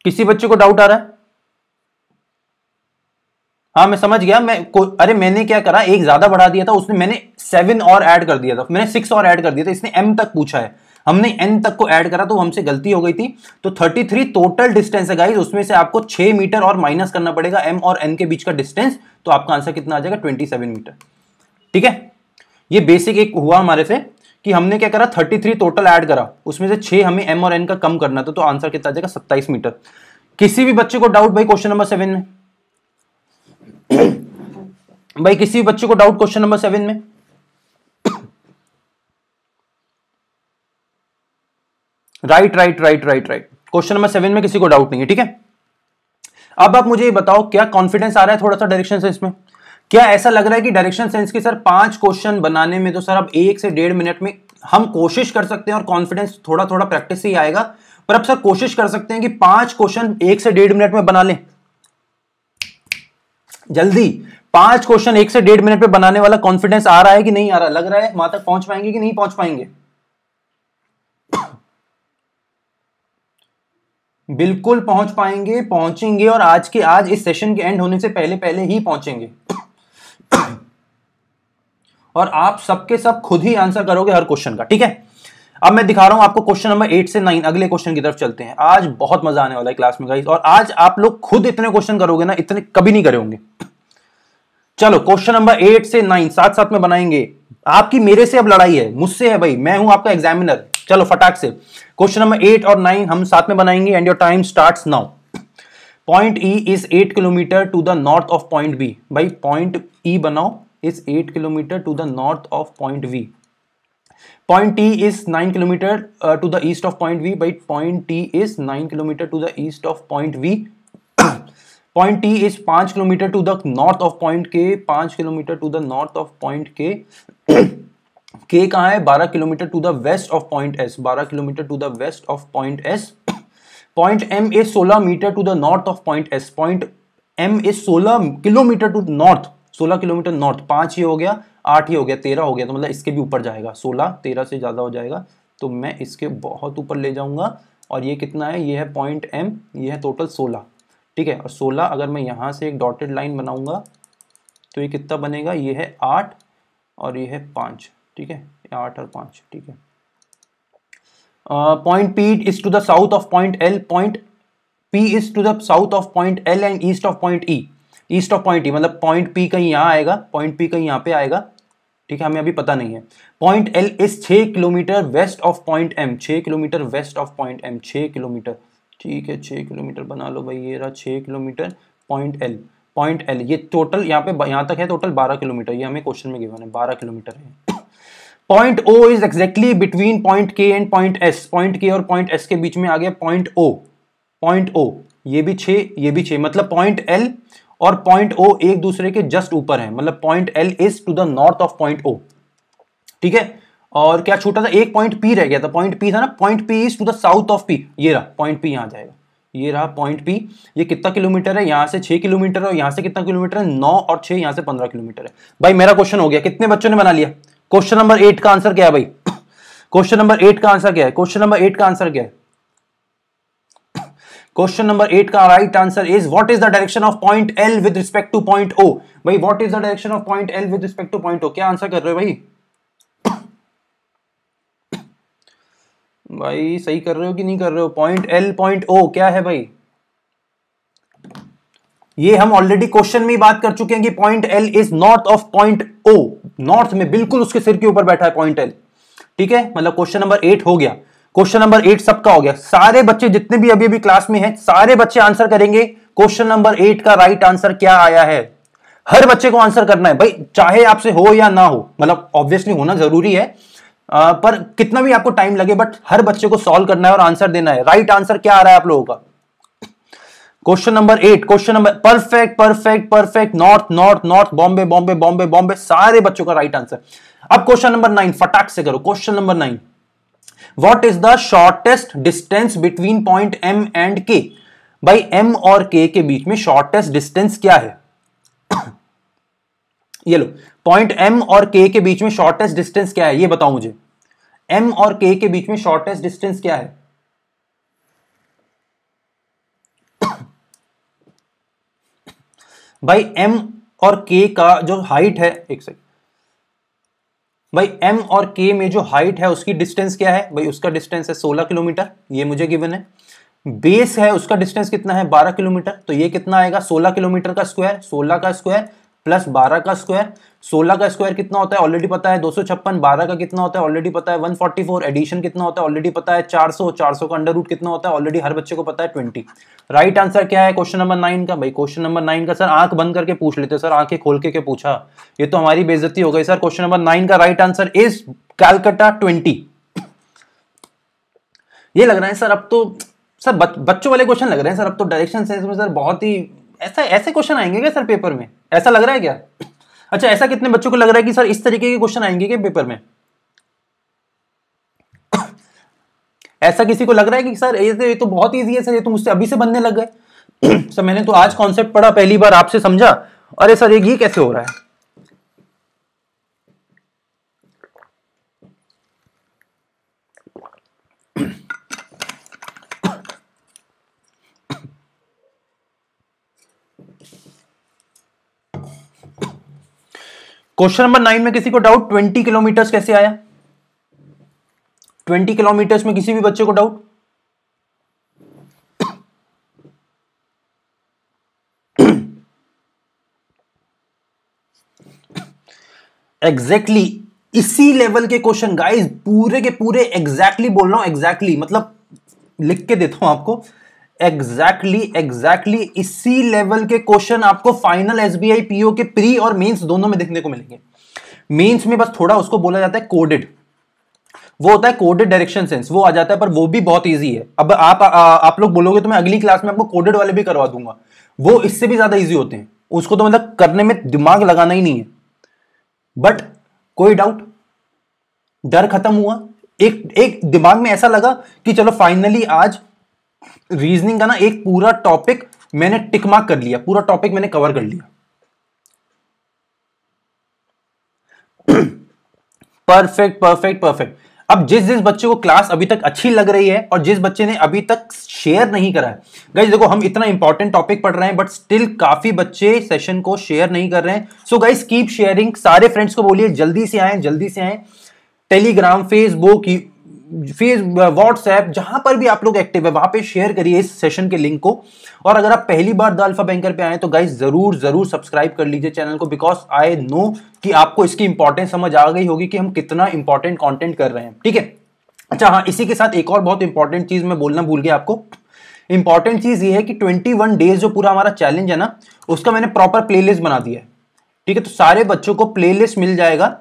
किसी बच्चे को डाउट आ रहा है हाँ मैं समझ गया मैं को, अरे मैंने क्या करा एक ज्यादा बढ़ा दिया था उसने मैंने सेवन और ऐड कर दिया था मैंने सिक्स और ऐड कर दिया था इसने एम तक पूछा है हमने एन तक को ऐड करा तो हमसे गलती हो गई थी तो 33 टोटल डिस्टेंस है गाइज उसमें से आपको 6 मीटर और माइनस करना पड़ेगा एम और एन के बीच का डिस्टेंस तो आपका आंसर कितना आ जाएगा 27 मीटर ठीक है ये बेसिक एक हुआ हमारे से कि हमने क्या करा 33 टोटल ऐड करा उसमें से 6 हमें एम और एन का कम करना था तो आंसर कितना आ जाएगा सत्ताईस मीटर किसी भी बच्चे को डाउट भाई क्वेश्चन नंबर सेवन में भाई किसी भी बच्चे को डाउट क्वेश्चन नंबर सेवन में right right right right right question number seven में किसी को डाउट नहीं है ठीक है अब आप मुझे ये बताओ क्या कॉन्फिडेंस आ रहा है थोड़ा सा डायरेक्शन सेंस में क्या ऐसा लग रहा है कि डायरेक्शन सेंस के सर पांच क्वेश्चन बनाने में तो सर अब एक से डेढ़ मिनट में हम कोशिश कर सकते हैं और कॉन्फिडेंस थोड़ा थोड़ा प्रैक्टिस से ही आएगा पर अब सर कोशिश कर सकते हैं कि पांच क्वेश्चन एक से डेढ़ मिनट में बना लें जल्दी पांच क्वेश्चन एक से डेढ़ मिनट में बनाने वाला कॉन्फिडेंस आ रहा है कि नहीं आ रहा लग रहा है वहां तक पहुंच पाएंगे कि नहीं पहुंच पाएंगे बिल्कुल पहुंच पाएंगे पहुंचेंगे और आज के आज इस सेशन के एंड होने से पहले पहले ही पहुंचेंगे और आप सबके सब खुद ही आंसर करोगे हर क्वेश्चन का ठीक है अब मैं दिखा रहा हूं आपको क्वेश्चन नंबर एट से नाइन अगले क्वेश्चन की तरफ चलते हैं आज बहुत मजा आने वाला है क्लास में गाइस और आज आप लोग खुद इतने क्वेश्चन करोगे ना इतने कभी नहीं करे होंगे चलो क्वेश्चन नंबर एट से नाइन साथ साथ में बनाएंगे आपकी मेरे से अब लड़ाई है मुझसे है भाई मैं हूं आपका एग्जामिनर चलो फटाक से क्वेश्चन नंबर एट और नाइन हम साथ में बनाएंगे and your time start now point E is eight kilometre to the north of point B भाई पॉइंट ई e बनाओ is eight kilometre to the north of point V point T is nine kilometre to the east of point V by point T is nine kilometre to the east of point V point T is पांच kilometre to the north of point K पांच kilometre to the north of point K K कहा है 12 kilometre to the west of point S 12 kilometre to the west of point S point M is 16 metre to the north of point S point M is 16 kilometre to north 16 kilometre north पांच ही हो गया आठ ही हो गया तेरह हो गया तो मतलब इसके भी ऊपर जाएगा सोलह तेरह से ज़्यादा हो जाएगा तो मैं इसके बहुत ऊपर ले जाऊँगा और ये कितना है ये है पॉइंट एम ये है टोटल सोलह ठीक है और सोलह अगर मैं यहाँ से एक डॉटेड लाइन बनाऊंगा तो ये कितना बनेगा ये है आठ और ये है पाँच ठीक है आठ और पांच ठीक है point P is to the south of point L point P is to the south of point L and east of point E east of point E मतलब पॉइंट पी कहीं यहां आएगा पॉइंट पी कहीं यहां पे आएगा ठीक है हमें अभी पता नहीं है पॉइंट एल इज छ kilometre west of point M छ kilometre west of point M छ किलोमीटर ठीक है छ किलोमीटर बना लो भाई ये रहा छ kilometre point L point L ये टोटल यहाँ पे यहाँ तक है टोटल बारह किलोमीटर ये हमें क्वेश्चन में गिवन है बारह किलोमीटर है point O is exactly between point K and point S point K और पॉइंट एस के बीच में आ गया पॉइंट ओ पॉइंट ओ ये भी छे ये भी छे मतलब पॉइंट एल और पॉइंट ओ एक दूसरे के जस्ट ऊपर है मतलब point L is to the north of point O ठीक है और क्या छोटा था एक पॉइंट पी रह गया था पॉइंट पी था ना point P is to the south of P ये रहा पॉइंट पी यहाँ जाएगा ये रहा पॉइंट पी ये कितना किलोमीटर है यहां से छह किलोमीटर है और यहां से कितना किलोमीटर है नौ और छह यहां से पंद्रह किलोमीटर है भाई मेरा क्वेश्चन हो गया कितने बच्चों ने बना लिया क्वेश्चन नंबर एट का आंसर क्या है भाई क्वेश्चन नंबर एट का आंसर क्या है क्वेश्चन नंबर एट का आंसर क्या है क्वेश्चन नंबर एट का right answer is what is the direction of point L with respect to point O भाई what is the direction of point L with respect to point O क्या answer कर रहे हो भाई भाई सही कर रहे हो कि नहीं कर रहे हो पॉइंट एल पॉइंट ओ क्या है भाई ये हम ऑलरेडी क्वेश्चन में बात कर चुके हैं कि point L is north of point O north में बिल्कुल उसके सिर के ऊपर बैठा है पॉइंट एल ठीक है मतलब क्वेश्चन नंबर एट हो गया क्वेश्चन नंबर एट सबका हो गया सारे बच्चे जितने भी अभी अभी क्लास में हैं सारे बच्चे आंसर करेंगे क्वेश्चन नंबर एट का राइट आंसर क्या आया है हर बच्चे को आंसर करना है भाई चाहे आपसे हो या ना हो मतलब ऑब्वियसली होना जरूरी है आ, पर कितना भी आपको टाइम लगे बट हर बच्चे को सॉल्व करना है और आंसर देना है राइट आंसर क्या आ रहा है आप लोगों का question number eight question number perfect perfect perfect north north north Bombay Bombay Bombay Bombay सारे बच्चों का राइट आंसर अब क्वेश्चन नंबर नाइन फटाक से करो question number nine what is the shortest distance between point M and K भाई एम और के के बीच में शॉर्टेस्ट डिस्टेंस क्या है ये लो पॉइंट एम और के के बीच में शॉर्टेस्ट डिस्टेंस क्या है ये बताओ मुझे एम और के के बीच में शॉर्टेस्ट डिस्टेंस क्या है भाई एम और के का जो हाइट है एक सेकेंड भाई एम और के में जो हाइट है उसकी डिस्टेंस क्या है भाई उसका डिस्टेंस है 16 किलोमीटर ये मुझे गिवन है बेस है उसका डिस्टेंस कितना है 12 किलोमीटर तो ये कितना आएगा 16 किलोमीटर का स्क्वायर 16 का स्क्वायर प्लस 12 का स्क्वायर सोलह का स्क्वायर कितना होता है ऑलरेडी पता है दो सौ छप्पन बारह का कितना होता है ऑलरेडी पता है वन फोर्टी फोर एडिशन कितना होता है ऑलरेडी पता है चार सौ चार सौ का अंडर रूट कितना होता है ऑलरेडी हर बच्चे को पता है ट्वेंटी राइट आंसर क्या है क्वेश्चन नंबर नाइन का भाई क्वेश्चन नंबर नाइन का सर आंख बंद करके पूछ लेते सर आंखें खोल के, के पूछा ये तो हमारी बेजती हो गई सर क्वेश्चन नंबर नाइन का right answer is Calcutta twenty ये लग रहा है सर अब तो सर बच्चों वाले क्वेश्चन लग रहे हैं सर अब तो डायरेक्शन सेंस में सर बहुत ही ऐसा ऐसे क्वेश्चन आएंगे क्या सर पेपर में ऐसा लग रहा है क्या अच्छा ऐसा कितने बच्चों को लग रहा है कि सर इस तरीके के क्वेश्चन आएंगे क्या पेपर में ऐसा किसी को लग रहा है कि सर ये तो, तो बहुत ईजी है सर ये तो मुझसे अभी से बनने लग गए सर मैंने तो आज कॉन्सेप्ट पढ़ा पहली बार आपसे समझा अरे सर ये, ये कैसे हो रहा है क्वेश्चन नंबर नाइन में किसी को डाउट ट्वेंटी किलोमीटर कैसे आया ट्वेंटी किलोमीटर में किसी भी बच्चे को डाउट एग्जैक्टली exactly, इसी लेवल के क्वेश्चन गाइस पूरे के पूरे एग्जैक्टली exactly बोल रहा हूं एग्जैक्टली exactly, मतलब लिख के देता हूं आपको एग्जैक्टली एग्जैक्टली इसी लेवल के क्वेश्चन आपको फाइनल एसबीआई पीओ के प्री और मेंस दोनों में देखने को मिलेंगे मेंस में बस थोड़ा उसको बोला जाता है कोडेड वो होता है कोडेड डायरेक्शन सेंस वो आ जाता है पर वो भी बहुत ईजी है अब आप आ, आ, आप लोग बोलोगे तो मैं अगली क्लास में आपको कोडेड वाले भी करवा दूंगा वो इससे भी ज्यादा ईजी होते हैं उसको तो मतलब करने में दिमाग लगाना ही नहीं है बट कोई डाउट डर खत्म हुआ एक एक दिमाग में ऐसा लगा कि चलो फाइनली आज रीजनिंग का ना एक पूरा टॉपिक मैंने टिकमार्क कर लिया पूरा टॉपिक मैंने कवर कर लिया परफेक्ट परफेक्ट परफेक्ट अब जिस जिस बच्चे को क्लास अभी तक अच्छी लग रही है और जिस बच्चे ने अभी तक शेयर नहीं करा है गाइज देखो हम इतना इंपॉर्टेंट टॉपिक पढ़ रहे हैं बट स्टिल काफी बच्चे सेशन को शेयर नहीं कर रहे हैं सो गाइज कीप शेयरिंग सारे फ्रेंड्स को बोलिए जल्दी से आए जल्दी से आए टेलीग्राम फेसबुक फेस व्हाट्सएप जहां पर भी आप लोग एक्टिव है वहां पे शेयर करिए इस सेशन के लिंक को और अगर आप पहली बार द अल्फा बैंकर पे आए तो गाइज जरूर जरूर सब्सक्राइब कर लीजिए चैनल को बिकॉज आई नो कि आपको इसकी इंपॉर्टेंस समझ आ गई होगी कि हम कितना इंपॉर्टेंट कॉन्टेंट कर रहे हैं ठीक है अच्छा हाँ इसी के साथ एक और बहुत इंपॉर्टेंट चीज मैं बोलना भूल गया आपको इंपॉर्टेंट चीज ये है कि 21 डेज जो पूरा हमारा चैलेंज है ना उसका मैंने प्रॉपर प्लेलिस्ट बना दिया है ठीक है तो सारे बच्चों को प्लेलिस्ट मिल जाएगा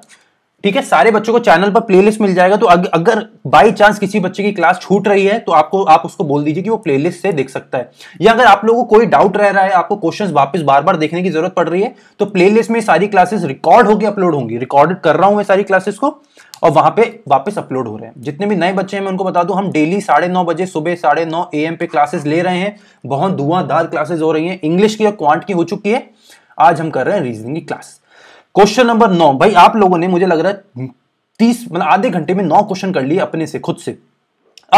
ठीक है सारे बच्चों को चैनल पर प्लेलिस्ट मिल जाएगा तो अग, अगर बाई चांस किसी बच्चे की क्लास छूट रही है तो आपको आप उसको बोल दीजिए कि वो प्लेलिस्ट से देख सकता है या अगर आप लोगों को कोई डाउट रह रहा है आपको क्वेश्चंस वापस बार बार देखने की जरूरत पड़ रही है तो प्ले में सारी क्लासेस रिकॉर्ड होकर अपलोड होंगी रिकॉर्डेड कर रहा हूं मैं सारी क्लासेस को और वहां पे वापस अपलोड हो रहे हैं जितने भी नए बच्चे हैं मैं उनको बता दूं हम डेली साढ़े नौ बजे सुबह साढ़े नौ ए पे क्लासेस ले रहे हैं बहुत धुआंधार क्लासेस हो रही हैं इंग्लिश की और क्वांट की हो चुकी है आज हम कर रहे हैं रीजनिंग की क्लास क्वेश्चन नंबर नौ भाई आप लोगों ने मुझे लग रहा है तीस मतलब आधे घंटे में नौ क्वेश्चन कर लिए अपने से खुद से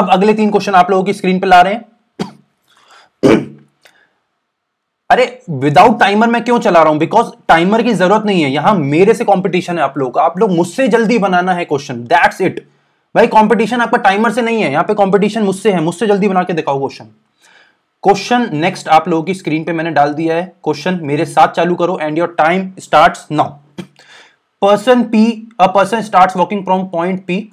अब अगले तीन क्वेश्चन आप लोगों की स्क्रीन पर ला रहे हैं अरे विदाउट टाइमर मैं क्यों चला रहा हूं बिकॉज टाइमर की जरूरत नहीं है यहां मेरे से कंपटीशन है आप लोगों का आप लोग मुझसे जल्दी बनाना है क्वेश्चन दैट्स इट भाई कंपटीशन आपका टाइमर से नहीं है यहां पे कंपटीशन मुझसे है मुझसे जल्दी बना के दिखाओ क्वेश्चन क्वेश्चन नेक्स्ट आप लोगों की स्क्रीन पे मैंने डाल दिया है क्वेश्चन मेरे साथ चालू करो and your time start now person P a person start walking from point P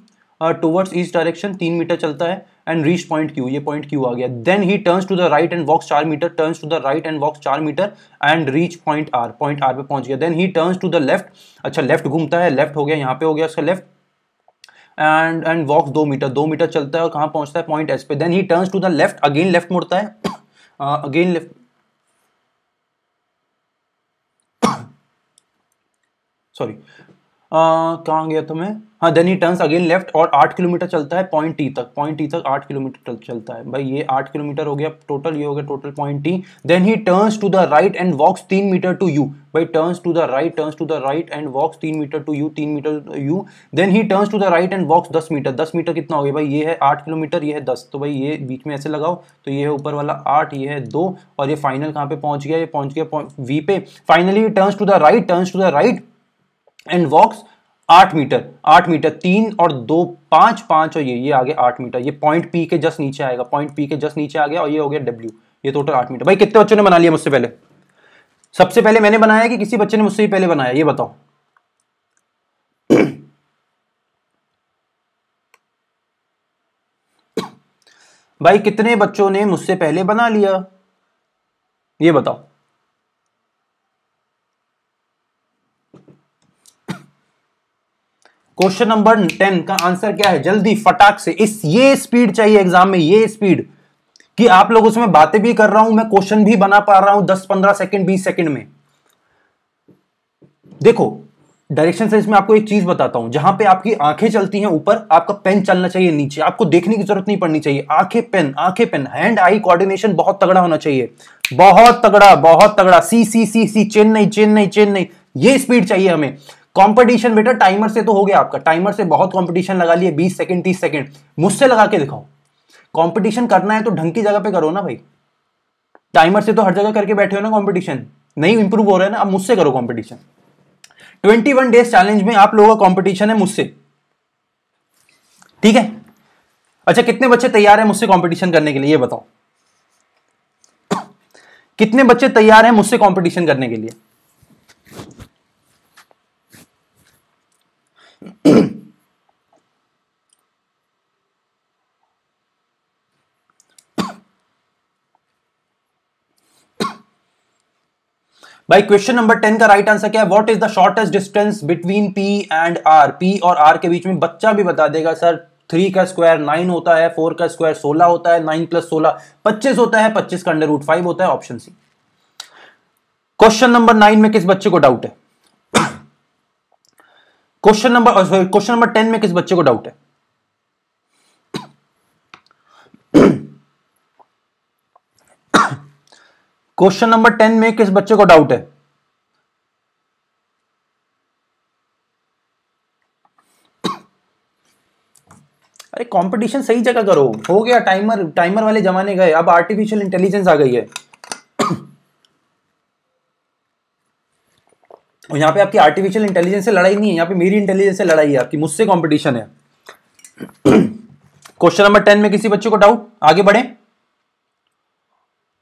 towards east direction तीन मीटर चलता है एंड रीच पॉइंट क्यू ये पॉइंट क्यू आ गया then he turns to the right and walks चार metre turns to the right and walks चार metre and reach point R point R पे पहुंच गया then he turns to the left अच्छा left घूमता है लेफ्ट हो गया यहाँ पे हो गया उसका लेफ्ट एंड एंड वॉक्स दो मीटर दो मीटर चलता है और कहाँ पहुंचता है पॉइंट एस पे then he turns to the left again left मुड़ता है again left uh, sorry uh, कहाँ गया था मैं हाँ then he turns again left और आठ किलोमीटर चलता है पॉइंट टी तक पॉइंट टी तक आठ किलोमीटर चलता है भाई ये आठ किलोमीटर हो गया टोटल ये हो गया total point T then he turns to the right and walks तीन मीटर टू यू भाई turns to the right turns to the right and walks तीन मीटर टू यू तीन metre you then he turns to the right and walks दस metre दस metre कितना हो गया भाई ये है आठ किलोमीटर ये है दस तो भाई ये बीच में ऐसे लगाओ तो ये है ऊपर वाला आठ ये है दो और ये फाइनल कहाँ पे पहुंच गया ये पहुंच गया वी पे finally turns to the right turns to the right and walks आठ मीटर आठ मीटर तीन और दो पांच पांच और ये ये आगे आठ मीटर ये पॉइंट पी के जस्ट नीचे आएगा पॉइंट पी के जस्ट नीचे आ गया और ये हो गया डब्ल्यू ये टोटल आठ मीटर भाई कितने बच्चों ने बना लिया मुझसे पहले सबसे पहले मैंने बनाया कि किसी बच्चे ने मुझसे ही पहले बनाया ये बताओ भाई कितने बच्चों ने मुझसे पहले बना लिया ये बताओ क्वेश्चन नंबर टेन का आंसर क्या है जल्दी फटाक से इस ये स्पीड चाहिए एग्जाम में ये स्पीड कि आप लोगों से बातें भी कर रहा हूं मैं क्वेश्चन भी बना पा रहा हूं दस पंद्रह सेकंड बीस सेकंड में देखो डायरेक्शन से इसमें आपको एक चीज बताता हूं जहां पे आपकी आंखें चलती हैं ऊपर आपका पेन चलना चाहिए नीचे आपको देखने की जरूरत नहीं पड़नी चाहिए आंखें पेन आंखें पेन हैंड आई कोऑर्डिनेशन बहुत तगड़ा होना चाहिए बहुत तगड़ा बहुत तगड़ा सी सी सी सी चेन्नई चेन्नई चेन्नई ये स्पीड चाहिए हमें कंपटीशन बेटा टाइमर से तो हो गया आपका टाइमर से बहुत कंपटीशन लगा लिए 20 सेकंड 30 सेकंड मुझसे लगा के दिखाओ कंपटीशन करना है तो ढंग की जगह पे करो ना भाई टाइमर से तो हर जगह करके बैठे हो ना कंपटीशन नहीं इंप्रूव हो रहा है ना अब मुझसे करो कंपटीशन 21 डेज चैलेंज में आप लोगों का कॉम्पिटिशन है मुझसे ठीक है अच्छा कितने बच्चे तैयार है मुझसे कॉम्पिटिशन करने के लिए ये बताओ कितने बच्चे तैयार हैं मुझसे कॉम्पिटिशन करने के लिए भाई क्वेश्चन नंबर टेन का राइट आंसर क्या है what is the shortest distance between P and R P और आर के बीच में बच्चा भी बता देगा सर थ्री का स्क्वायर नाइन होता है फोर का स्क्वायर सोलह होता है नाइन प्लस सोलह पच्चीस होता है पच्चीस का अंडर रूट फाइव होता है option C question number nine में किस बच्चे को डाउट है question number sorry question number ten में किस बच्चे को डाउट है क्वेश्चन नंबर टेन में किस बच्चे को डाउट है अरे कंपटीशन सही जगह करो हो गया टाइमर टाइमर वाले जमाने गए अब आर्टिफिशियल इंटेलिजेंस आ गई है और यहाँ पे आपकी आर्टिफिशियल इंटेलिजेंस से लड़ाई नहीं है यहाँ पे मेरी इंटेलिजेंस से लड़ाई है आपकी मुझसे कॉम्पिटिशन है क्वेश्चन नंबर टेन में किसी बच्चे को डाउट आगे बढ़े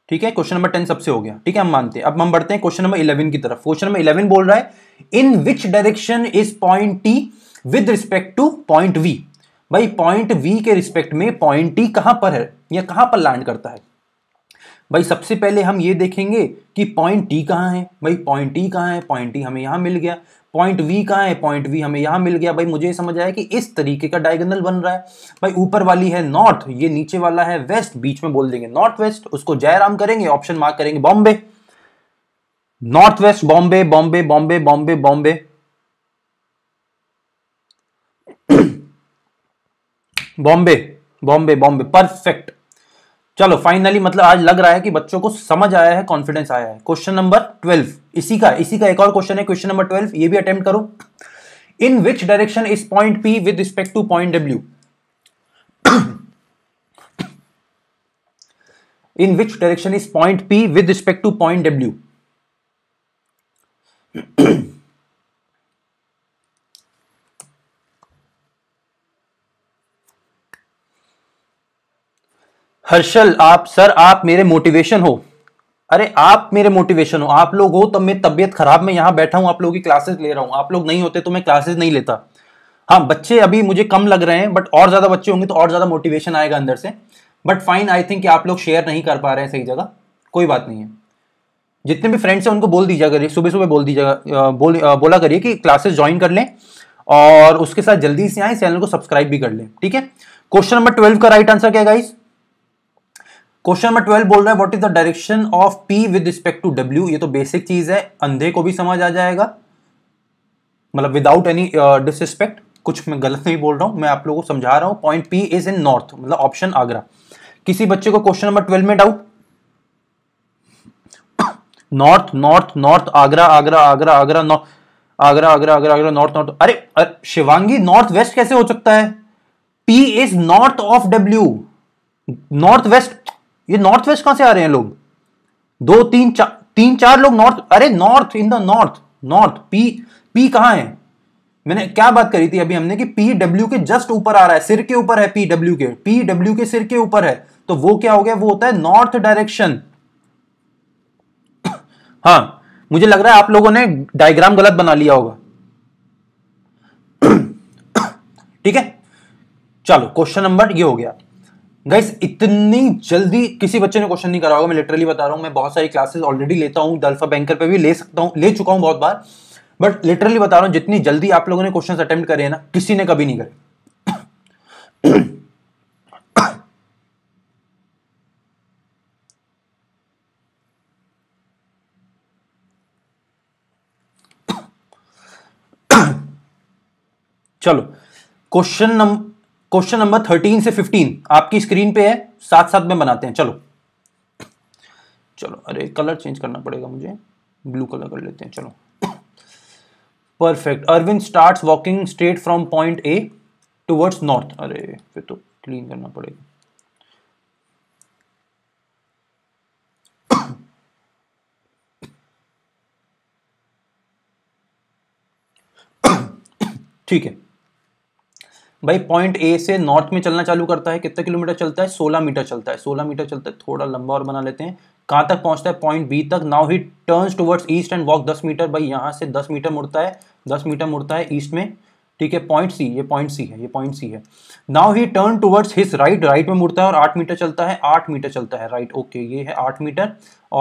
ठीक है क्वेश्चन नंबर टेन सबसे हो गया ठीक है हम मानते हैं अब हम बढ़ते हैं क्वेश्चन नंबर इलेवन की तरफ क्वेश्चन नंबर इलेवन बोल रहा है in which direction is point T with respect to point V भाई पॉइंट वी के रिस्पेक्ट में पॉइंट टी कहां पर है या कहां पर लैंड करता है भाई सबसे पहले हम ये देखेंगे कि पॉइंट टी कहाँ है भाई पॉइंट टी कहाँ है पॉइंट टी हमें यहाँ मिल गया पॉइंट वी कहाँ है पॉइंट वी हमें यहाँ मिल गया भाई मुझे समझ आया कि इस तरीके का डायगोनल बन रहा है भाई ऊपर वाली है नॉर्थ ये नीचे वाला है वेस्ट बीच में बोल देंगे नॉर्थ वेस्ट उसको जयराम करेंगे ऑप्शन मार्क करेंगे Bombay north west Bombay Bombay Bombay Bombay Bombay Bombay Bombay Bombay perfect चलो फाइनली मतलब आज लग रहा है कि बच्चों को समझ आया है कॉन्फिडेंस आया है क्वेश्चन नंबर ट्वेल्व इसी का इसी का एक और क्वेश्चन है क्वेश्चन नंबर ट्वेल्व ये भी अटेम्प्ट करो in which direction is point P with respect to point W in which direction is point P with respect to point W Harshal आप सर आप मेरे मोटिवेशन हो अरे आप मेरे मोटिवेशन हो आप लोग हो तब मैं तबीयत खराब में यहाँ बैठा हूँ आप लोगों की क्लासेस ले रहा हूँ आप लोग नहीं होते तो मैं क्लासेस नहीं लेता हाँ बच्चे अभी मुझे कम लग रहे हैं बट और ज़्यादा बच्चे होंगे तो और ज़्यादा मोटिवेशन आएगा अंदर से बट फाइन आई थिंक आप लोग शेयर नहीं कर पा रहे हैं सही जगह कोई बात नहीं है जितने भी फ्रेंड्स हैं उनको बोल दीजिए करिए सुबह सुबह बोल दीजिएगा बोल बोला करिए कि क्लासेस ज्वाइन कर लें और उसके साथ जल्दी से आए चैनल को सब्सक्राइब भी कर लें ठीक है क्वेश्चन नंबर ट्वेल्व का राइट आंसर क्या गाइज़ क्वेश्चन नंबर ट्वेल्व बोल रहा है what is the direction of P with respect to W ये तो बेसिक चीज है अंधे को भी समझ आ जाएगा मतलब विदाउट एनी डिसरिस्पेक्ट कुछ मैं गलत नहीं बोल रहा हूं मैं आप लोगों को समझा रहा हूं point P is in north मतलब ऑप्शन आगरा किसी बच्चे को क्वेश्चन नंबर ट्वेल्व में doubt north north north Agra Agra Agra Agra north Agra Agra Agra Agra north north अरे, अरे शिवांगी नॉर्थ वेस्ट कैसे हो सकता है P is north of W north west ये नॉर्थ वेस्ट कहां से आ रहे हैं लोग दो तीन चार तीन चार लोग नॉर्थ अरे north in the north north P P कहां है मैंने क्या बात करी थी अभी हमने कि पी डब्ल्यू के जस्ट ऊपर आ रहा है सिर के ऊपर है पी डब्ल्यू के पी डब्ल्यू के सिर के ऊपर है तो वो क्या हो गया वो होता है नॉर्थ डायरेक्शन हाँ मुझे लग रहा है आप लोगों ने डायग्राम गलत बना लिया होगा ठीक है चलो क्वेश्चन नंबर ये हो गया गाइस इतनी जल्दी किसी बच्चे ने क्वेश्चन नहीं करा होगा मैं लिटरली बता रहा हूँ मैं बहुत सारी क्लासेस ऑलरेडी लेता हूँ दल्फा बैंकर पे भी ले सकता हूँ ले चुका हूँ बहुत बार बट लिटरली बता रहा हूँ जितनी जल्दी आप लोगों ने क्वेश्चन अटेम्प्ट करे ना किसी ने कभी नहीं करे चलो question number question number thirteen से फिफ्टीन आपकी स्क्रीन पे है साथ साथ में बनाते हैं चलो चलो अरे कलर चेंज करना पड़ेगा मुझे ब्लू कलर कर लेते हैं चलो perfect Arvind start walking straight from point A towards north अरे फिर तो क्लीन करना पड़ेगा ठीक है भाई पॉइंट ए से नॉर्थ में चलना चालू करता है कितना किलोमीटर चलता है सोलह मीटर चलता है सोलह मीटर चलता है थोड़ा लंबा और बना लेते हैं कहाँ तक पहुँचता है पॉइंट बी तक now he turns towards east and walk दस मीटर भाई यहाँ से दस मीटर मुड़ता है दस मीटर मुड़ता है ईस्ट में ठीक है पॉइंट सी ये पॉइंट सी है ये पॉइंट सी है now he turn towards his right right में मुड़ता है और आठ मीटर चलता है आठ मीटर चलता है राइट ओके ये है आठ मीटर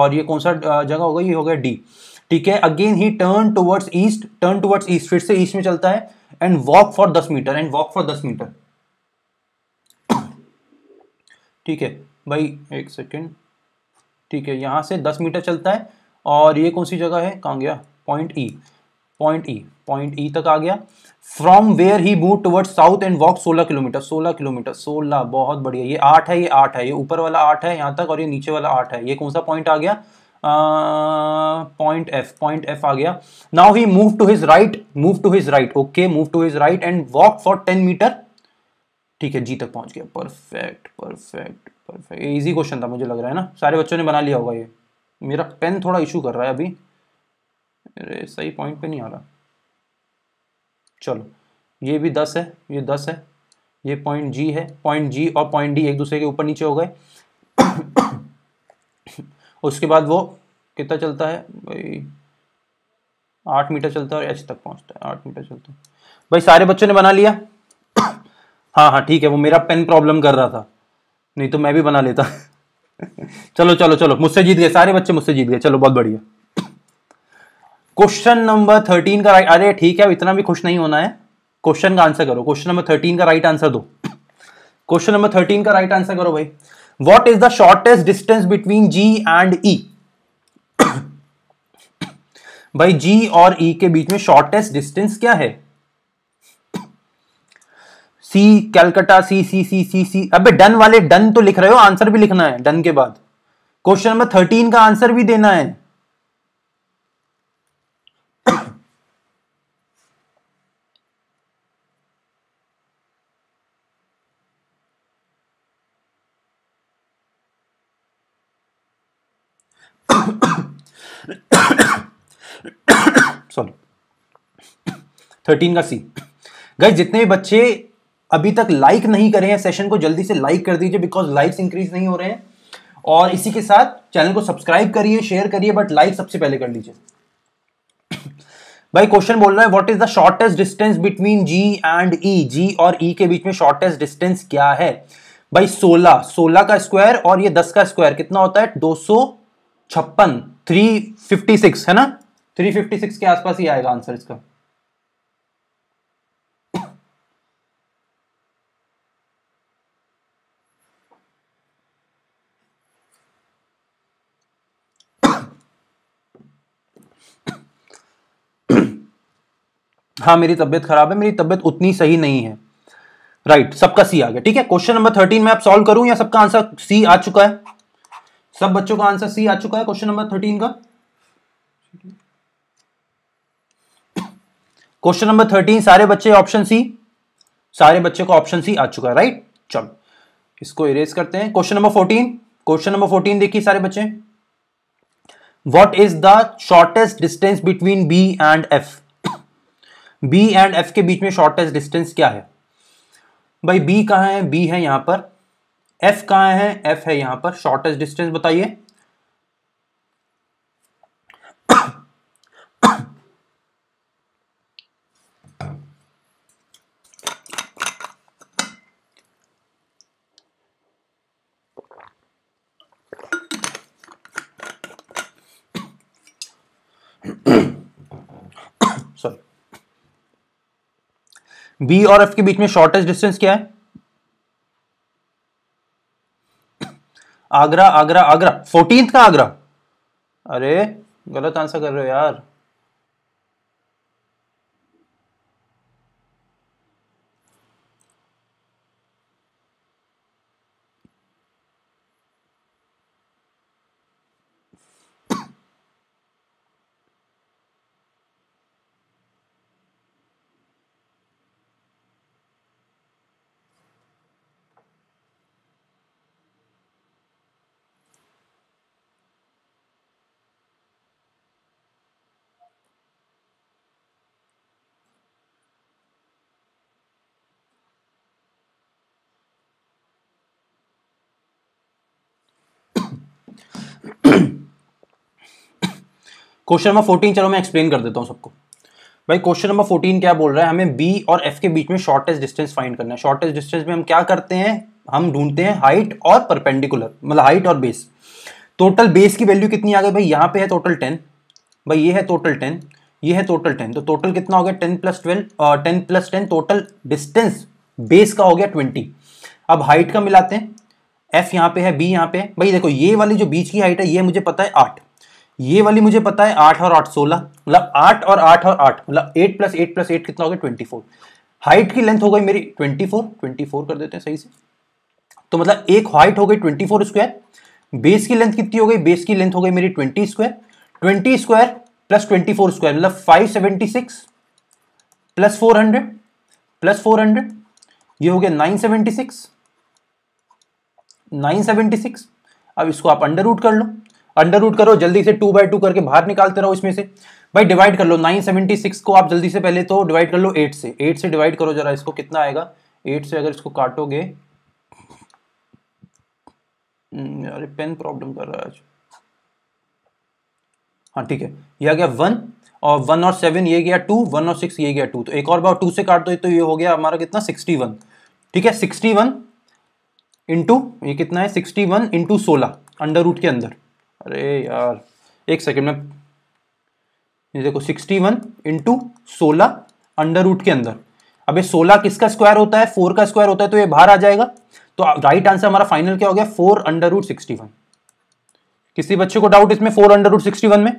और ये कौन सा जगह होगा ये हो गया डी ठीक है again he turn towards east turn towards east फिर से ईस्ट में चलता है एंड वॉक फॉर दस मीटर एंड वॉक फॉर दस मीटर ठीक है भाई एक सेकेंड ठीक है यहाँ से दस मीटर चलता है और ये कौन सी जगह है कहाँ गया point E point E point E तक आ गया from where he move toward south and walk सोलह किलोमीटर सोलह किलोमीटर सोलह बहुत बढ़िया ये आठ है ये आठ है ये ऊपर वाला आठ है यहाँ तक और ये नीचे वाला आठ है ये कौन सा पॉइंट आ गया पॉइंट एफ पॉइंट एफ आ गया now he move to his right move to his right okay move to his right and walk for ten metre ठीक है जी तक पहुंच गया perfect perfect perfect easy question था मुझे लग रहा है ना सारे बच्चों ने बना लिया होगा ये मेरा पेन थोड़ा इशू कर रहा है अभी अरे सही पॉइंट पे नहीं आ रहा चलो ये भी दस है ये दस है ये पॉइंट जी है पॉइंट जी और पॉइंट डी एक दूसरे के ऊपर नीचे हो गए उसके बाद वो कितना चलता है भाई आठ मीटर चलता है और एच तक पहुंचता है आठ मीटर चलता है भाई सारे बच्चों ने बना लिया हाँ हाँ ठीक है वो मेरा पेन प्रॉब्लम कर रहा था नहीं तो मैं भी बना लेता चलो चलो चलो मुझसे जीत गए सारे बच्चे मुझसे जीत गए चलो बहुत बढ़िया क्वेश्चन नंबर थर्टीन का राइट अरे ठीक है अब इतना भी खुश नहीं होना है क्वेश्चन का आंसर करो क्वेश्चन नंबर थर्टीन का राइट आंसर दो क्वेश्चन नंबर थर्टीन का राइट आंसर करो भाई what is the shortest distance between g and e भाई g और e के बीच में शॉर्टेस्ट डिस्टेंस क्या है सी कैलकटा सी सी सी सी सी अबे डन वाले डन तो लिख रहे हो आंसर भी लिखना है डन के बाद क्वेश्चन नंबर थर्टीन का आंसर भी देना है सॉरी थर्टीन का सी गाइज जितने भी बच्चे अभी तक लाइक नहीं करे हैं सेशन को जल्दी से लाइक कर दीजिए बिकॉज लाइक्स इंक्रीज नहीं हो रहे हैं और इसी के साथ चैनल को सब्सक्राइब करिए शेयर करिए बट लाइक सबसे पहले कर लीजिए भाई क्वेश्चन बोल रहा है what is the shortest distance between G and E G और ई e के बीच में शॉर्टेस्ट डिस्टेंस क्या है भाई 16 16 का स्क्वायर और ये 10 का स्क्वायर कितना होता है दो सौ छप्पन 356 है ना 356 के आसपास ही आएगा आंसर इसका हाँ मेरी तबियत खराब है मेरी तबियत उतनी सही नहीं है राइट सबका सी आ गया ठीक है क्वेश्चन नंबर थर्टीन में आप सॉल्व करूं या सबका आंसर सी आ चुका है सब बच्चों का आंसर सी आ चुका है क्वेश्चन नंबर थर्टीन का क्वेश्चन नंबर थर्टीन सारे बच्चे ऑप्शन सी सारे बच्चे को ऑप्शन सी आ चुका है राइट चलो इसको इरेज करते हैं question number fourteen question number fourteen देखिए सारे बच्चे what is the shortest distance between B and F B and F के बीच में शॉर्टेस्ट डिस्टेंस क्या है भाई बी कहा है बी है यहां पर एफ कहा है एफ है यहां पर शॉर्टेस्ट डिस्टेंस बताइए सॉरी बी और एफ के बीच में शॉर्टेस्ट डिस्टेंस क्या है आगरा आगरा आगरा फोर्टीन का आगरा अरे गलत आंसर कर रहे हो यार क्वेश्चन नंबर फोर्टीन चलो मैं एक्सप्लेन कर देता हूँ सबको भाई क्वेश्चन नंबर फोर्टीन क्या बोल रहा है हमें बी और एफ के बीच में शॉर्टेस्ट डिस्टेंस फाइंड करना है शॉर्टेस्ट डिस्टेंस में हम क्या करते हैं हम ढूंढते हैं हाइट और परपेंडिकुलर मतलब हाइट और बेस टोटल बेस की वैल्यू कितनी आ गई भाई यहाँ पे है टोटल टेन भाई ये है टोटल टेन ये है टोटल टेन तो टोटल कितना हो गया ten plus twelve ten plus ten total distance base का हो गया ट्वेंटी अब हाइट का मिलाते हैं एफ यहाँ पे है बी यहाँ पे है भाई देखो ये वाली जो बीच की हाइट है ये मुझे पता है आठ ये वाली मुझे पता है आठ और आठ सोलह मतलब आठ और आठ और आठ मतलब eight plus eight plus eight कितना हो गया ट्वेंटी फोर हाइट की लेंथ हो गई मेरी ट्वेंटी फोर ट्वेंटी फोर कर देते हैं सही से तो मतलब एक हाइट हो गई ट्वेंटी फोर स्क्वायर बेस की लेंथ कितनी हो गई बेस की लेंथ हो गई मेरी twenty square twenty square plus twenty four square मतलब five seventy six plus four hundred plus four hundred ये हो गया nine seventy six nine seventy six अब इसको आप अंडर रूट कर लो अंडर रूट करो जल्दी से टू बाय टू करके बाहर निकालते रहो इसमें से भाई डिवाइड कर लो 976 को आप जल्दी से पहले तो डिवाइड कर लो 8 से 8 से डिवाइड करो जरा इसको कितना आएगा 8 से अगर इसको काटोगे अरे पेन प्रॉब्लम कर रहा है आज हाँ ठीक है यह गया वन और वन और सेवन ये गया टू वन और सिक्स ये गया टू तो एक और बार टू से काट दो तो ये हो गया हमारा कितना सिक्सटी वन ठीक है सिक्सटी वन इंटू ये कितना है सिक्सटी वन इंटू सोलह अंडर रूट के अंदर अरे यार एक सेकेंड में ये देखो सिक्सटी वन इंटू सोलह अंडर रूट के अंदर ये सोलह किसका स्क्वायर होता है फोर का स्क्वायर होता है तो ये बाहर आ जाएगा तो राइट आंसर हमारा फाइनल क्या हो गया four under root sixty one किसी बच्चे को डाउट इसमें four under root sixty one में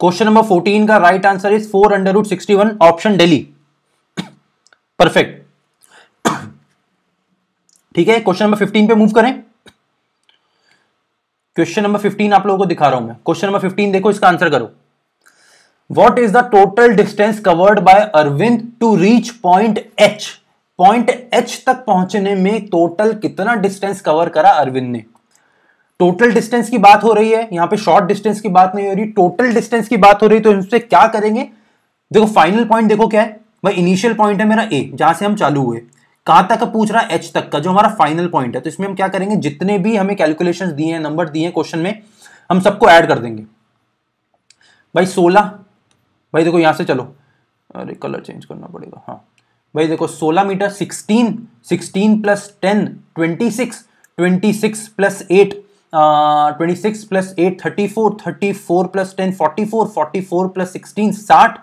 क्वेश्चन नंबर फोर्टीन का right answer is four under root sixty one option daily perfect ठीक है क्वेश्चन नंबर फिफ्टीन पे मूव करें क्वेश्चन नंबर फिफ्टीन आप लोगों को दिखा रहा हूं मैं क्वेश्चन नंबर फिफ्टीन देखो इसका आंसर करो what is the total distance covered by Arvind to reach point H point H तक पहुंचने में टोटल कितना डिस्टेंस कवर करा अरविंद ने टोटल डिस्टेंस की बात हो रही है यहां पे शॉर्ट डिस्टेंस की बात नहीं हो रही टोटल डिस्टेंस की बात हो रही तो इनसे क्या करेंगे देखो फाइनल पॉइंट देखो क्या है भाई इनिशियल पॉइंट है मेरा ए जहां से हम चालू हुए कहाँ तक पूछ रहा है एच तक का जो हमारा फाइनल पॉइंट है तो इसमें हम क्या करेंगे जितने भी हमें कैलकुलेशन दिए हैं नंबर दिए हैं क्वेश्चन में हम सबको ऐड कर देंगे भाई सोलह भाई देखो यहाँ से चलो अरे कलर चेंज करना पड़ेगा हाँ भाई देखो सोलह metre sixteen sixteen plus ten twenty six twenty six plus eight twenty six plus eight thirty four thirty four plus ten forty four forty four plus sixteen साठ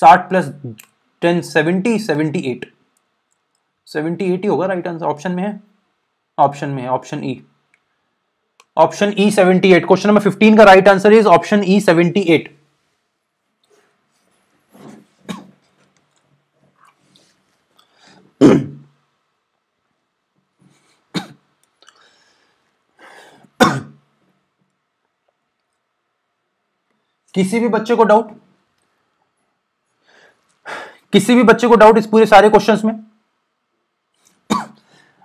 साठ plus ten seventy seventy eight seventy eighty होगा right answer option में है option में है option E option E seventy eight question number fifteen का right answer is option E seventy eight किसी भी बच्चे को डाउट किसी भी बच्चे को डाउट इस पूरे सारे क्वेश्चंस में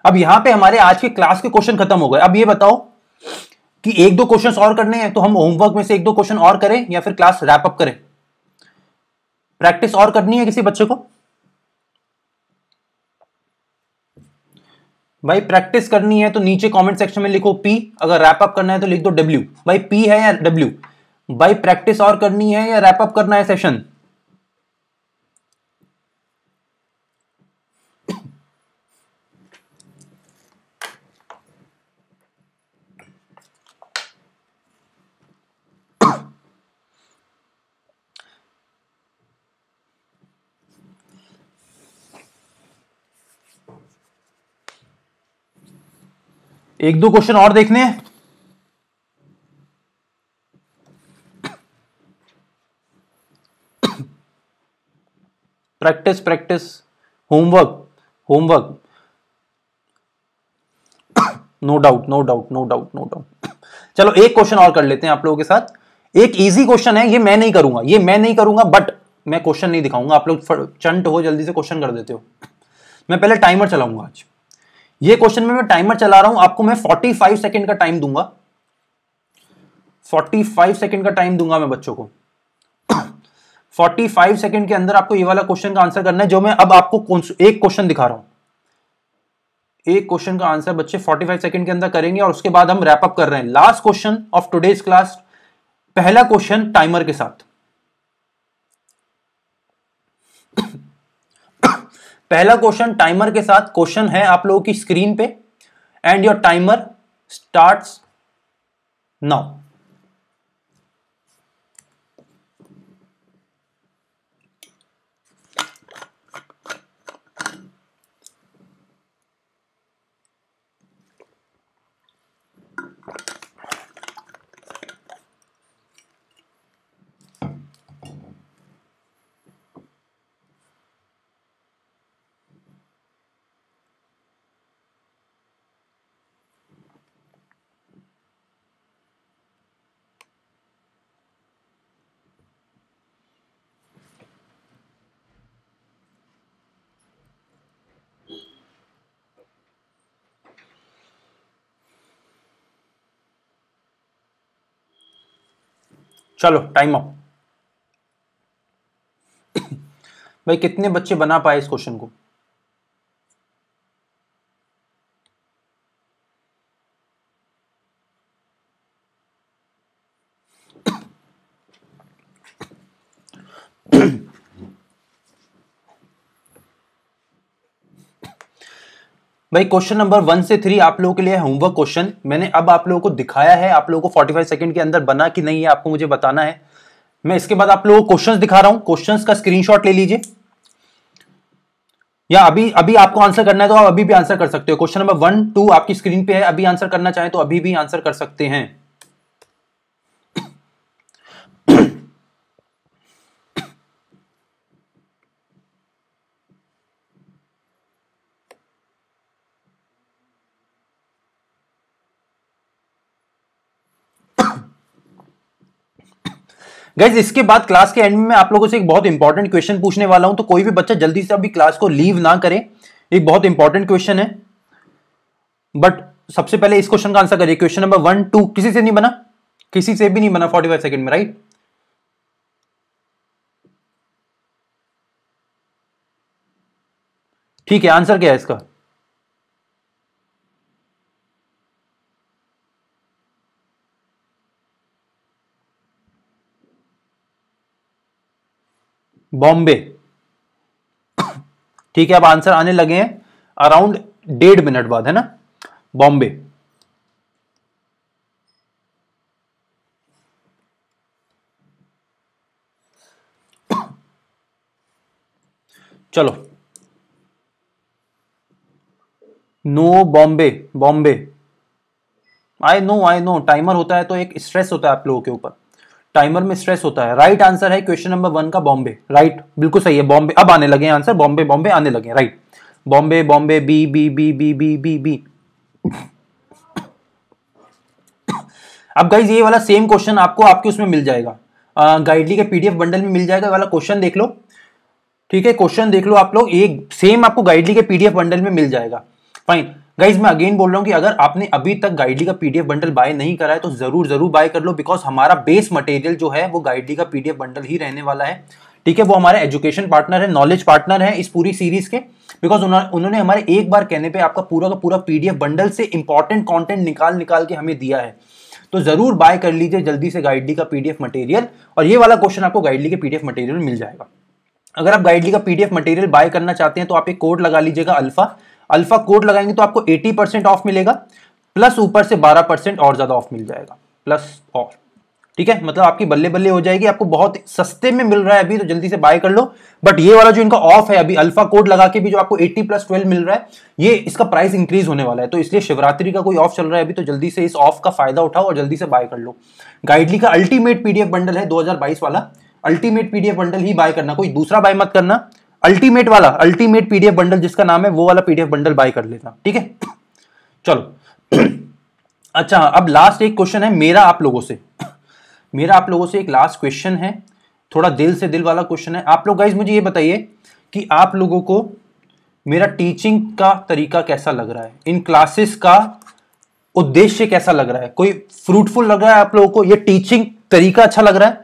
अब यहां पे हमारे आज के क्लास के क्वेश्चन खत्म हो गए अब ये बताओ कि एक दो क्वेश्चन और करने हैं तो हम होमवर्क में से एक दो क्वेश्चन और करें या फिर क्लास रैपअप करें प्रैक्टिस और करनी है किसी बच्चे को भाई प्रैक्टिस करनी है तो नीचे कमेंट सेक्शन में लिखो पी अगर रैप अप करना है तो लिख दो डब्ल्यू भाई पी है या डब्ल्यू भाई प्रैक्टिस और करनी है या रैप अप करना है सेशन एक दो क्वेश्चन और देखने हैं practice practice homework homework no doubt no doubt no doubt no doubt चलो एक क्वेश्चन और कर लेते हैं आप लोगों के साथ एक इजी क्वेश्चन है ये मैं नहीं करूंगा ये मैं नहीं करूंगा बट मैं क्वेश्चन नहीं दिखाऊंगा आप लोग चंट हो जल्दी से क्वेश्चन कर देते हो मैं पहले टाइमर चलाऊंगा आज ये क्वेश्चन में मैं टाइमर चला रहा हूं आपको मैं 45 सेकंड का टाइम दूंगा 45 सेकंड का टाइम दूंगा मैं बच्चों को 45 सेकंड के अंदर आपको ये वाला क्वेश्चन का आंसर करना है जो मैं अब आपको एक क्वेश्चन दिखा रहा हूं एक क्वेश्चन का आंसर बच्चे 45 सेकंड के अंदर करेंगे और उसके बाद हम रैपअप कर रहे हैं last question of today's class पहला क्वेश्चन टाइमर के साथ पहला क्वेश्चन टाइमर के साथ क्वेश्चन है आप लोगों की स्क्रीन पे and your timer starts now चलो टाइम अप भाई कितने बच्चे बना पाए इस क्वेश्चन को भाई क्वेश्चन नंबर वन से थ्री आप लोगों के लिए होमवर्क क्वेश्चन मैंने अब आप लोगों को दिखाया है आप लोगों को 45 सेकंड के अंदर बना कि नहीं है आपको मुझे बताना है मैं इसके बाद आप लोगों को क्वेश्चंस दिखा रहा हूं क्वेश्चंस का स्क्रीनशॉट ले लीजिए या अभी अभी आपको आंसर करना है तो आप अभी भी आंसर कर सकते हो क्वेश्चन नंबर वन टू आपकी स्क्रीन पे है अभी आंसर करना चाहे तो अभी भी आंसर कर सकते हैं गाइज इसके बाद क्लास के एंड में आप लोगों से एक बहुत इंपॉर्टेंट क्वेश्चन पूछने वाला हूं तो कोई भी बच्चा जल्दी से अभी क्लास को लीव ना करे एक बहुत इंपॉर्टेंट क्वेश्चन है बट सबसे पहले इस क्वेश्चन का आंसर करिए क्वेश्चन नंबर वन टू किसी से नहीं बना किसी से भी नहीं बना फोर्टी फाइव सेकेंड में राइट ठीक है आंसर क्या है इसका बॉम्बे ठीक है अब आंसर आने लगे हैं अराउंड डेढ़ मिनट बाद है ना बॉम्बे चलो no Bombay Bombay I know I know timer होता है तो एक स्ट्रेस होता है आप लोगों के ऊपर टाइमर में स्ट्रेस होता है राइट right आंसर है क्वेश्चन नंबर वन का बॉम्बे राइट right. बिल्कुल सही है बॉम्बे अब आने लगे आंसर बॉम्बे बॉम्बे आने लगे right Bombay Bombay B B B B B B B अब गाइज ये वाला सेम क्वेश्चन आपको आपके उसमें मिल जाएगा गाइडली के पीडीएफ बंडल में मिल जाएगा वाला क्वेश्चन देख लो ठीक है क्वेश्चन देख लो आप लोग एक सेम आपको गाइडली के पीडीएफ बंडल में मिल जाएगा फाइन गाइज मैं अगेन बोल रहा हूँ कि अगर आपने अभी तक गाइडली का पीडीएफ बंडल बाय नहीं करा है तो जरूर जरूर बाय कर लो बिकॉज हमारा बेस मटेरियल जो है वो गाइडली का पीडीएफ बंडल ही रहने वाला है ठीक है वो हमारे एजुकेशन पार्टनर है नॉलेज पार्टनर है इस पूरी सीरीज के बिकॉज उन्होंने हमारे एक बार कहने पे आपका पूरा का पूरा पीडीएफ बंडल से इंपॉर्टेंट कंटेंट निकाल निकाल के हमें दिया है तो जरूर बाय कर लीजिए जल्दी से गाइडली का पीडीएफ मटेरियल और ये वाला क्वेश्चन आपको गाइडली के पीडीएफ मटेरियल मिल जाएगा अगर आप गाइडली का पीडीएफ मटेरियल बाय करना चाहते हैं तो आप एक कोड लगा लीजिएगा अल्फा अल्फा कोड लगाएंगे तो आपको 80 परसेंट ऑफ मिलेगा प्लस ऊपर से 12 परसेंट और ज़्यादा ऑफ मिल जाएगा प्लस और ठीक है मतलब आपकी बल्ले बल्ले हो जाएगी आपको बहुत सस्ते में मिल रहा है अभी तो जल्दी से बाय कर लो बट ये वाला जो इनका ऑफ है अभी अल्फा कोड लगा के भी जो आपको 80 प्लस 12 मिल रहा है ये इसका प्राइस इंक्रीज होने वाला है तो इसलिए शिवरात्रि का कोई ऑफ चल रहा है अभी तो जल्दी से इस ऑफ का फायदा उठाओ और जल्दी से बाय कर लो गाइडली का अल्टीमेट पीडीएफ बंडल है दो वाला अल्टीमेट पीडीएफ बंडल ही बाय करना कोई दूसरा बाय मत करना अल्टीमेट वाला अल्टीमेट पीडीएफ बंडल जिसका नाम है वो वाला पीडीएफ बंडल बाय कर लेना ठीक है चलो अच्छा अब लास्ट एक क्वेश्चन है मेरा आप लोगों से मेरा आप लोगों से एक लास्ट क्वेश्चन है थोड़ा दिल से दिल वाला क्वेश्चन है आप लोग गाइज मुझे ये बताइए कि आप लोगों को मेरा टीचिंग का तरीका कैसा लग रहा है इन क्लासेस का उद्देश्य कैसा लग रहा है कोई फ्रूटफुल लग रहा है आप लोगों को ये टीचिंग तरीका अच्छा लग रहा है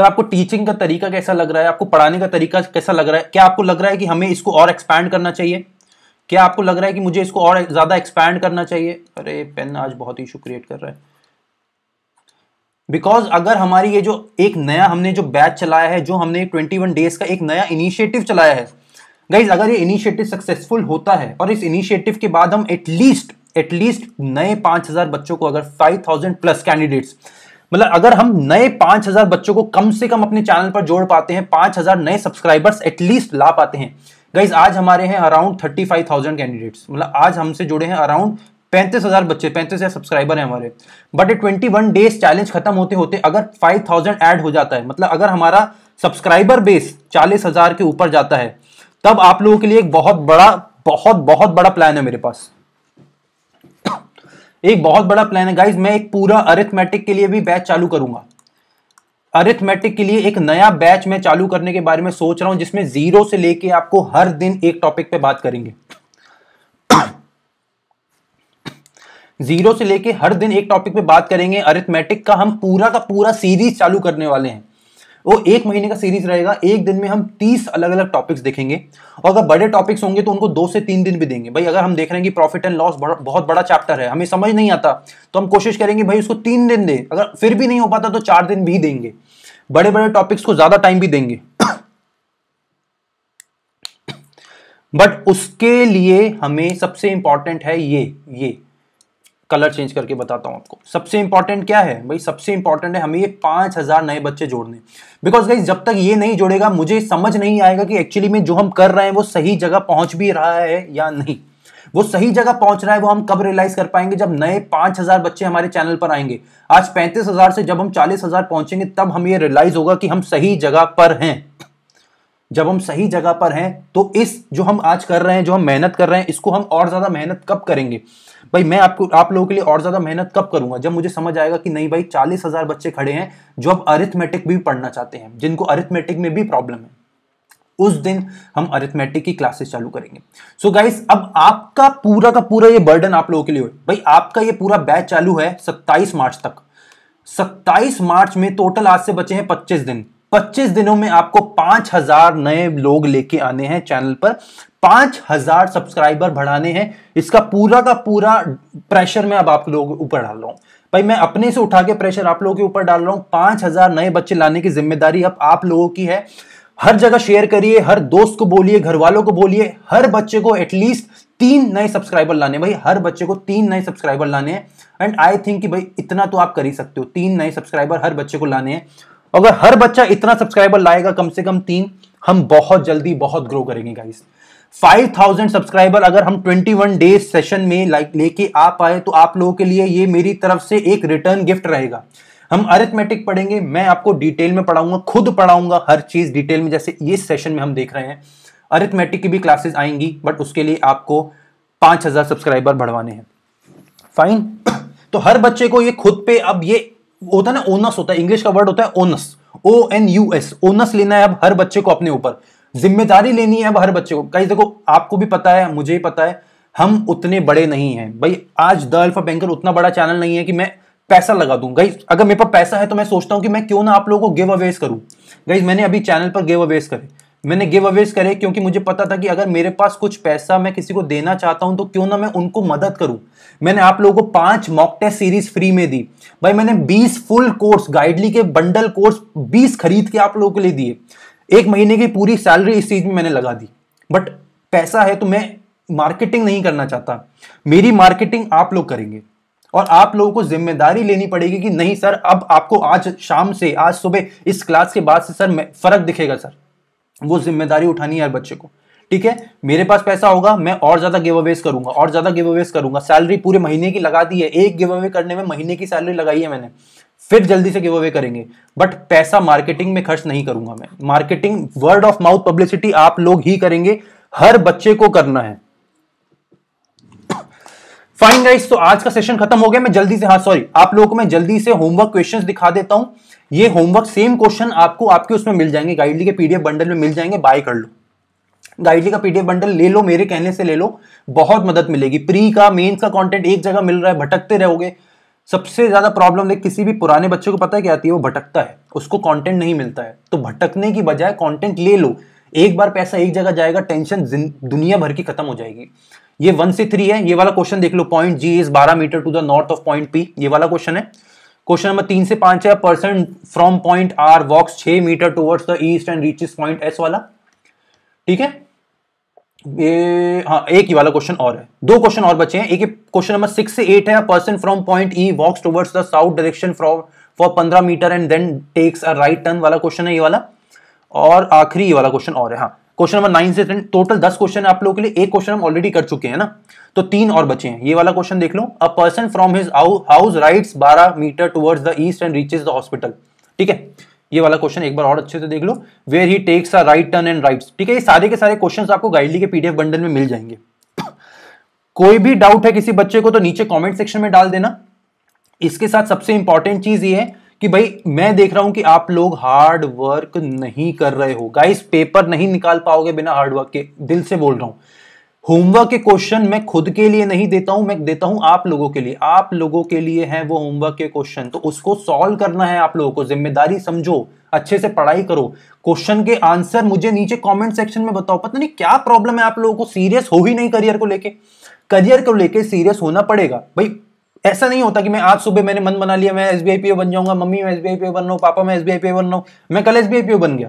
सर आपको टीचिंग का तरीका कैसा लग रहा है आपको पढ़ाने का तरीका कैसा लग रहा है क्या आपको लग रहा है कि हमें इसको और एक्सपैंड करना चाहिए क्या आपको लग रहा है कि मुझे इसको और ज़्यादा एक्सपैंड करना चाहिए अरे पेन आज बहुत इशू क्रिएट कर रहा है बिकॉज अगर हमारी ये जो एक नया हमने जो बैच चलाया है जो हमने 21 डेज का एक नया इनिशिएटिव चलाया है गाइज अगर ये इनिशिएटिव सक्सेसफुल होता है और इस इनिशिएटिव के बाद हम एटलीस्ट एटलीस्ट नए 5000 बच्चों को अगर 5000 प्लस कैंडिडेट्स मतलब अगर हम नए 5000 बच्चों को कम से कम अपने चैनल पर जोड़ पाते हैं 5000 नए सब्सक्राइबर्स एटलीस्ट ला पाते हैं गाइज आज हमारे हैं अराउंड 35,000 कैंडिडेट्स मतलब आज हमसे जुड़े हैं अराउंड पैंतीस हजार बच्चे पैंतीस हजार सब्सक्राइबर हैं हमारे but twenty one days challenge खत्म होते होते अगर फाइव थाउजेंड ऐड हो जाता है मतलब अगर हमारा सब्सक्राइबर बेस चालीस हजार के ऊपर जाता है तब आप लोगों के लिए एक बहुत बड़ा बहुत बहुत बड़ा प्लान है मेरे पास एक बहुत बड़ा प्लान है गाइज मैं एक पूरा अरिथमेटिक के लिए भी बैच चालू करूंगा अरिथमेटिक के लिए एक नया बैच मैं चालू करने के बारे में सोच रहा हूं जिसमें जीरो से लेके आपको हर दिन एक टॉपिक पे बात करेंगे जीरो से लेके हर दिन एक टॉपिक पे बात करेंगे अरिथमेटिक का हम पूरा का पूरा सीरीज चालू करने वाले हैं वो एक महीने का सीरीज रहेगा एक दिन में हम तीस अलग अलग टॉपिक्स देखेंगे और अगर बड़े टॉपिक्स होंगे तो उनको दो से तीन दिन भी देंगे भाई अगर हम देख रहे हैं कि प्रॉफिट एंड लॉस बहुत बड़ा चैप्टर है हमें समझ नहीं आता तो हम कोशिश करेंगे भाई उसको तीन दिन दें अगर फिर भी नहीं हो पाता तो चार दिन भी देंगे बड़े बड़े टॉपिक्स को ज्यादा टाइम भी देंगे बट उसके लिए हमें सबसे इंपॉर्टेंट है ये ये कलर चेंज करके बताता हूँ आपको सबसे इंपॉर्टेंट क्या है भाई सबसे इंपॉर्टेंट है हमें ये हज़ार नए बच्चे जोड़ने बिकॉज गाइज जब तक ये नहीं जोड़ेगा मुझे समझ नहीं आएगा कि एक्चुअली में जो हम कर रहे हैं वो सही जगह पहुंच भी रहा है या नहीं वो सही जगह पहुंच रहा है वो हम कब रियलाइज कर पाएंगे जब नए पांच हजार बच्चे हमारे चैनल पर आएंगे आज पैंतीस हजार से जब हम चालीस हजार पहुंचेंगे तब हम ये रियलाइज होगा कि हम सही जगह पर हैं जब हम सही जगह पर हैं तो इस जो हम आज कर रहे हैं जो हम मेहनत कर रहे हैं इसको हम और ज्यादा मेहनत कब करेंगे भाई मैं आपको आप लोगों के लिए और ज़्यादा मेहनत कब करूंगा जब मुझे समझ आएगा कि नहीं भाई चालीस हज़ार बच्चे खड़े हैं जो अब अरिथमेटिक भी पढ़ना चाहते हैं जिनको अरिथमेटिक में भी प्रॉब्लम है उस दिन हम अरिथमेटिक की क्लासेस चालू करेंगे सो so गाइस अब आपका पूरा का पूरा ये बर्डन आप लोगों के लिए भाई आपका ये पूरा बैच चालू है सत्ताईस मार्च तक सत्ताईस मार्च में टोटल आज से बचे हैं पच्चीस दिन 25 दिनों में आपको 5000 नए लोग लेके आने हैं चैनल पर 5000 सब्सक्राइबर बढ़ाने हैं इसका पूरा का पूरा प्रेशर मैं अब आप लोगों के ऊपर डाल रहा हूँ भाई मैं अपने से उठा के प्रेशर आप लोगों के ऊपर डाल रहा हूँ पांच नए बच्चे लाने की जिम्मेदारी अब आप लोगों की है हर जगह शेयर करिए हर दोस्त को बोलिए घर वालों को बोलिए हर बच्चे को एटलीस्ट तीन नए सब्सक्राइबर लाने भाई हर बच्चे को तीन नए सब्सक्राइबर लाने हैं एंड आई थिंक कि भाई इतना तो आप कर ही सकते हो तीन नए सब्सक्राइबर हर बच्चे को लाने हैं अगर हर बच्चा इतना सब्सक्राइबर लाएगा कम से कम तीन हम बहुत जल्दी बहुत ग्रो करेंगे गाइस 5000 सब्सक्राइबर अगर हम 21 डेज सेशन में लाइक लेके आ पाए तो आप लोगों के लिए ये मेरी तरफ से एक रिटर्न गिफ्ट रहेगा हम अरिथमेटिक पढ़ेंगे मैं आपको डिटेल में पढ़ाऊंगा खुद पढ़ाऊंगा हर चीज डिटेल में जैसे ये सेशन में हम देख रहे हैं अरिथमेटिक की भी क्लासेस आएंगी बट उसके लिए आपको 5000 सब्सक्राइबर बढ़वाने हैं फाइन तो हर बच्चे को ये खुद पे अब ये होता है ना ओनस होता है इंग्लिश का वर्ड होता है onus O N U S onus लेना है अब हर बच्चे को अपने ऊपर जिम्मेदारी लेनी है अब हर बच्चे को कहीं देखो आपको भी पता है मुझे भी पता है हम उतने बड़े नहीं हैं भाई आज द अल्फा बैंकर उतना बड़ा चैनल नहीं है कि मैं पैसा लगा दूं गाइज अगर मेरे पास पैसा है तो मैं सोचता हूं कि मैं क्यों ना आप लोगों को गिव अवेज करूं गाइज मैंने अभी चैनल पर गिव अवेज करे मैंने गिव अवेज करे क्योंकि मुझे पता था कि अगर मेरे पास कुछ पैसा मैं किसी को देना चाहता हूं तो क्यों ना मैं उनको मदद करूं मैंने आप लोगों को पांच मॉक टेस्ट सीरीज फ्री में दी भाई मैंने 20 फुल कोर्स गाइडली के बंडल कोर्स 20 खरीद के आप लोगों के लिए दिए एक महीने की पूरी सैलरी इस चीज में मैंने लगा दी बट पैसा है तो मैं मार्केटिंग नहीं करना चाहता मेरी मार्केटिंग आप लोग करेंगे और आप लोगों को जिम्मेदारी लेनी पड़ेगी कि नहीं सर अब आपको आज शाम से आज सुबह इस क्लास के बाद से सर फर्क दिखेगा सर वो जिम्मेदारी उठानी है हर बच्चे को ठीक है मेरे पास पैसा होगा मैं और ज्यादा गिव अवेज करूंगा और ज्यादा गिव अवेज करूंगा सैलरी पूरे महीने की लगा दी है एक गिव अवे करने में महीने की सैलरी लगाई है मैंने फिर जल्दी से गिव अवे करेंगे बट पैसा मार्केटिंग में खर्च नहीं करूंगा मैं marketing word of mouth publicity आप लोग ही करेंगे हर बच्चे को करना है फाइन गाइस तो आज का सेशन खत्म हो गया मैं जल्दी से हाँ सॉरी आप लोगों को मैं जल्दी से होमवर्क क्वेश्चंस दिखा देता हूं ये होमवर्क सेम क्वेश्चन आपको आपके उसमें मिल जाएंगे गाइडली के पीडीएफ बंडल में मिल जाएंगे बाय कर लो गाइडली का पीडीएफ बंडल ले लो मेरे कहने से ले लो बहुत मदद मिलेगी प्री का मेन्स का कंटेंट एक जगह मिल रहा है भटकते रहोगे सबसे ज़्यादा प्रॉब्लम देख किसी भी पुराने बच्चे को पता है क्या आती है वो भटकता है उसको कॉन्टेंट नहीं मिलता है तो भटकने की बजाय कॉन्टेंट ले लो एक बार पैसा एक जगह जाएगा टेंशन दुनिया भर की खत्म हो जाएगी ये वन से थ्री है ये वाला क्वेश्चन देख लो पॉइंट जी इज बारह metre to the north of point P ये वाला क्वेश्चन है क्वेश्चन नंबर तीन से पांच है person from point R walks छह metre towards the east and reaches point S वाला ठीक है ये हाँ एक ही वाला क्वेश्चन और है दो क्वेश्चन और बचे हैं एक क्वेश्चन नंबर सिक्स से एट है person from point E walks towards the south direction from for पंद्रह metre and then takes a right turn वाला क्वेश्चन है ये वाला और आखिरी ये वाला क्वेश्चन और है हाँ क्वेश्चन नंबर नाइन से टेन टोटल दस क्वेश्चन आप लोगों के लिए एक क्वेश्चन हम ऑलरेडी कर चुके हैं ना तो तीन और बचे हैं ये वाला क्वेश्चन देख लो a person from his house rights बारह metre towards the east and reaches the hospital ठीक है ये वाला क्वेश्चन एक बार और अच्छे से देख लो where he takes a right turn and right ठीक है ये सारे के सारे क्वेश्चन आपको गाइडली के पीडीएफ बंडल में मिल जाएंगे कोई भी डाउट है किसी बच्चे को तो नीचे कॉमेंट सेक्शन में डाल देना इसके साथ सबसे इंपॉर्टेंट चीज ये है कि भाई मैं देख रहा हूं कि आप लोग हार्ड वर्क नहीं कर रहे हो गाइस पेपर नहीं निकाल पाओगे बिना हार्ड वर्क के दिल से बोल रहा हूं होमवर्क के क्वेश्चन मैं खुद के लिए नहीं देता हूं मैं देता हूं आप लोगों के लिए आप लोगों के लिए है वो होमवर्क के क्वेश्चन तो उसको सॉल्व करना है आप लोगों को जिम्मेदारी समझो अच्छे से पढ़ाई करो क्वेश्चन के आंसर मुझे नीचे कमेंट सेक्शन में बताओ पता नहीं क्या प्रॉब्लम है आप लोगों को सीरियस हो ही नहीं करियर को लेके करियर को लेके सीरियस होना पड़ेगा भाई ऐसा नहीं होता कि मैं आज सुबह मैंने मन बना लिया मैं S B I P O बन जाऊंगा मम्मी मैं S B I P O बन रहा हूँ पापा मैं S B I P O बन रहा हूँ मैं कल S B I P O बन गया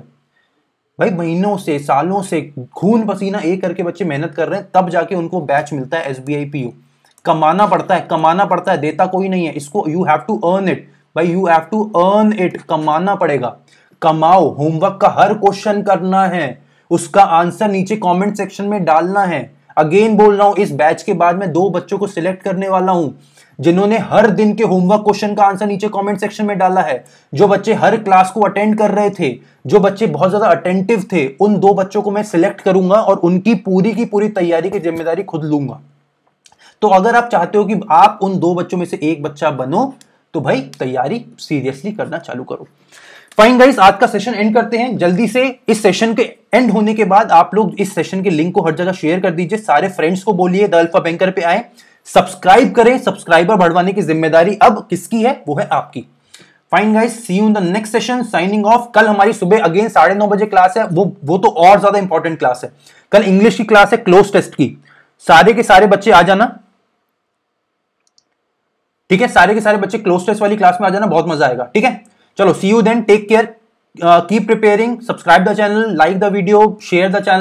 भाई महीनों से सालों से खून पसीना एक करके बच्चे मेहनत कर रहे हैं तब जाके उनको बैच मिलता है S B I P O कमाना पड़ता है कमाना पड़ता है देता कोई नहीं है इसको you have to earn it भाई you have to earn it कमाना पड़ेगा कमाओ होमवर्क का हर क्वेश्चन करना है उसका आंसर नीचे कमेंट सेक्शन में डालना है अगेन बोल रहा हूँ इस बैच के बाद मैं दो बच्चों को सिलेक्ट करने वाला हूँ जिन्होंने हर दिन के होमवर्क क्वेश्चन का आंसर नीचे कमेंट सेक्शन में डाला है जो बच्चे हर क्लास को अटेंड कर रहे थे जो बच्चे बहुत ज्यादा अटेंटिव थे उन दो बच्चों को मैं सिलेक्ट करूंगा और उनकी पूरी की पूरी तैयारी की जिम्मेदारी खुद लूंगा तो अगर आप चाहते हो कि आप उन दो बच्चों में से एक बच्चा बनो तो भाई तैयारी सीरियसली करना चालू करो फाइन गाइस आज का सेशन एंड करते हैं जल्दी से इस सेशन के एंड होने के बाद आप लोग इस सेशन के लिंक को हर जगह शेयर कर दीजिए सारे फ्रेंड्स को बोलिए द अल्फा बैंकर पे आए सब्सक्राइब करें सब्सक्राइबर बढ़वाने की जिम्मेदारी अब किसकी है वो है आपकी fine guys see you in the next session signing off कल हमारी सुबह अगेन साढ़े नौ बजे क्लास है वो वो तो और ज्यादा इंपॉर्टेंट क्लास है कल इंग्लिश की क्लास है क्लोज टेस्ट की सारे के सारे बच्चे आ जाना ठीक है सारे के सारे बच्चे क्लोज टेस्ट वाली क्लास में आ जाना बहुत मजा आएगा ठीक है चलो see you then take care keep preparing subscribe the channel like the video share the channel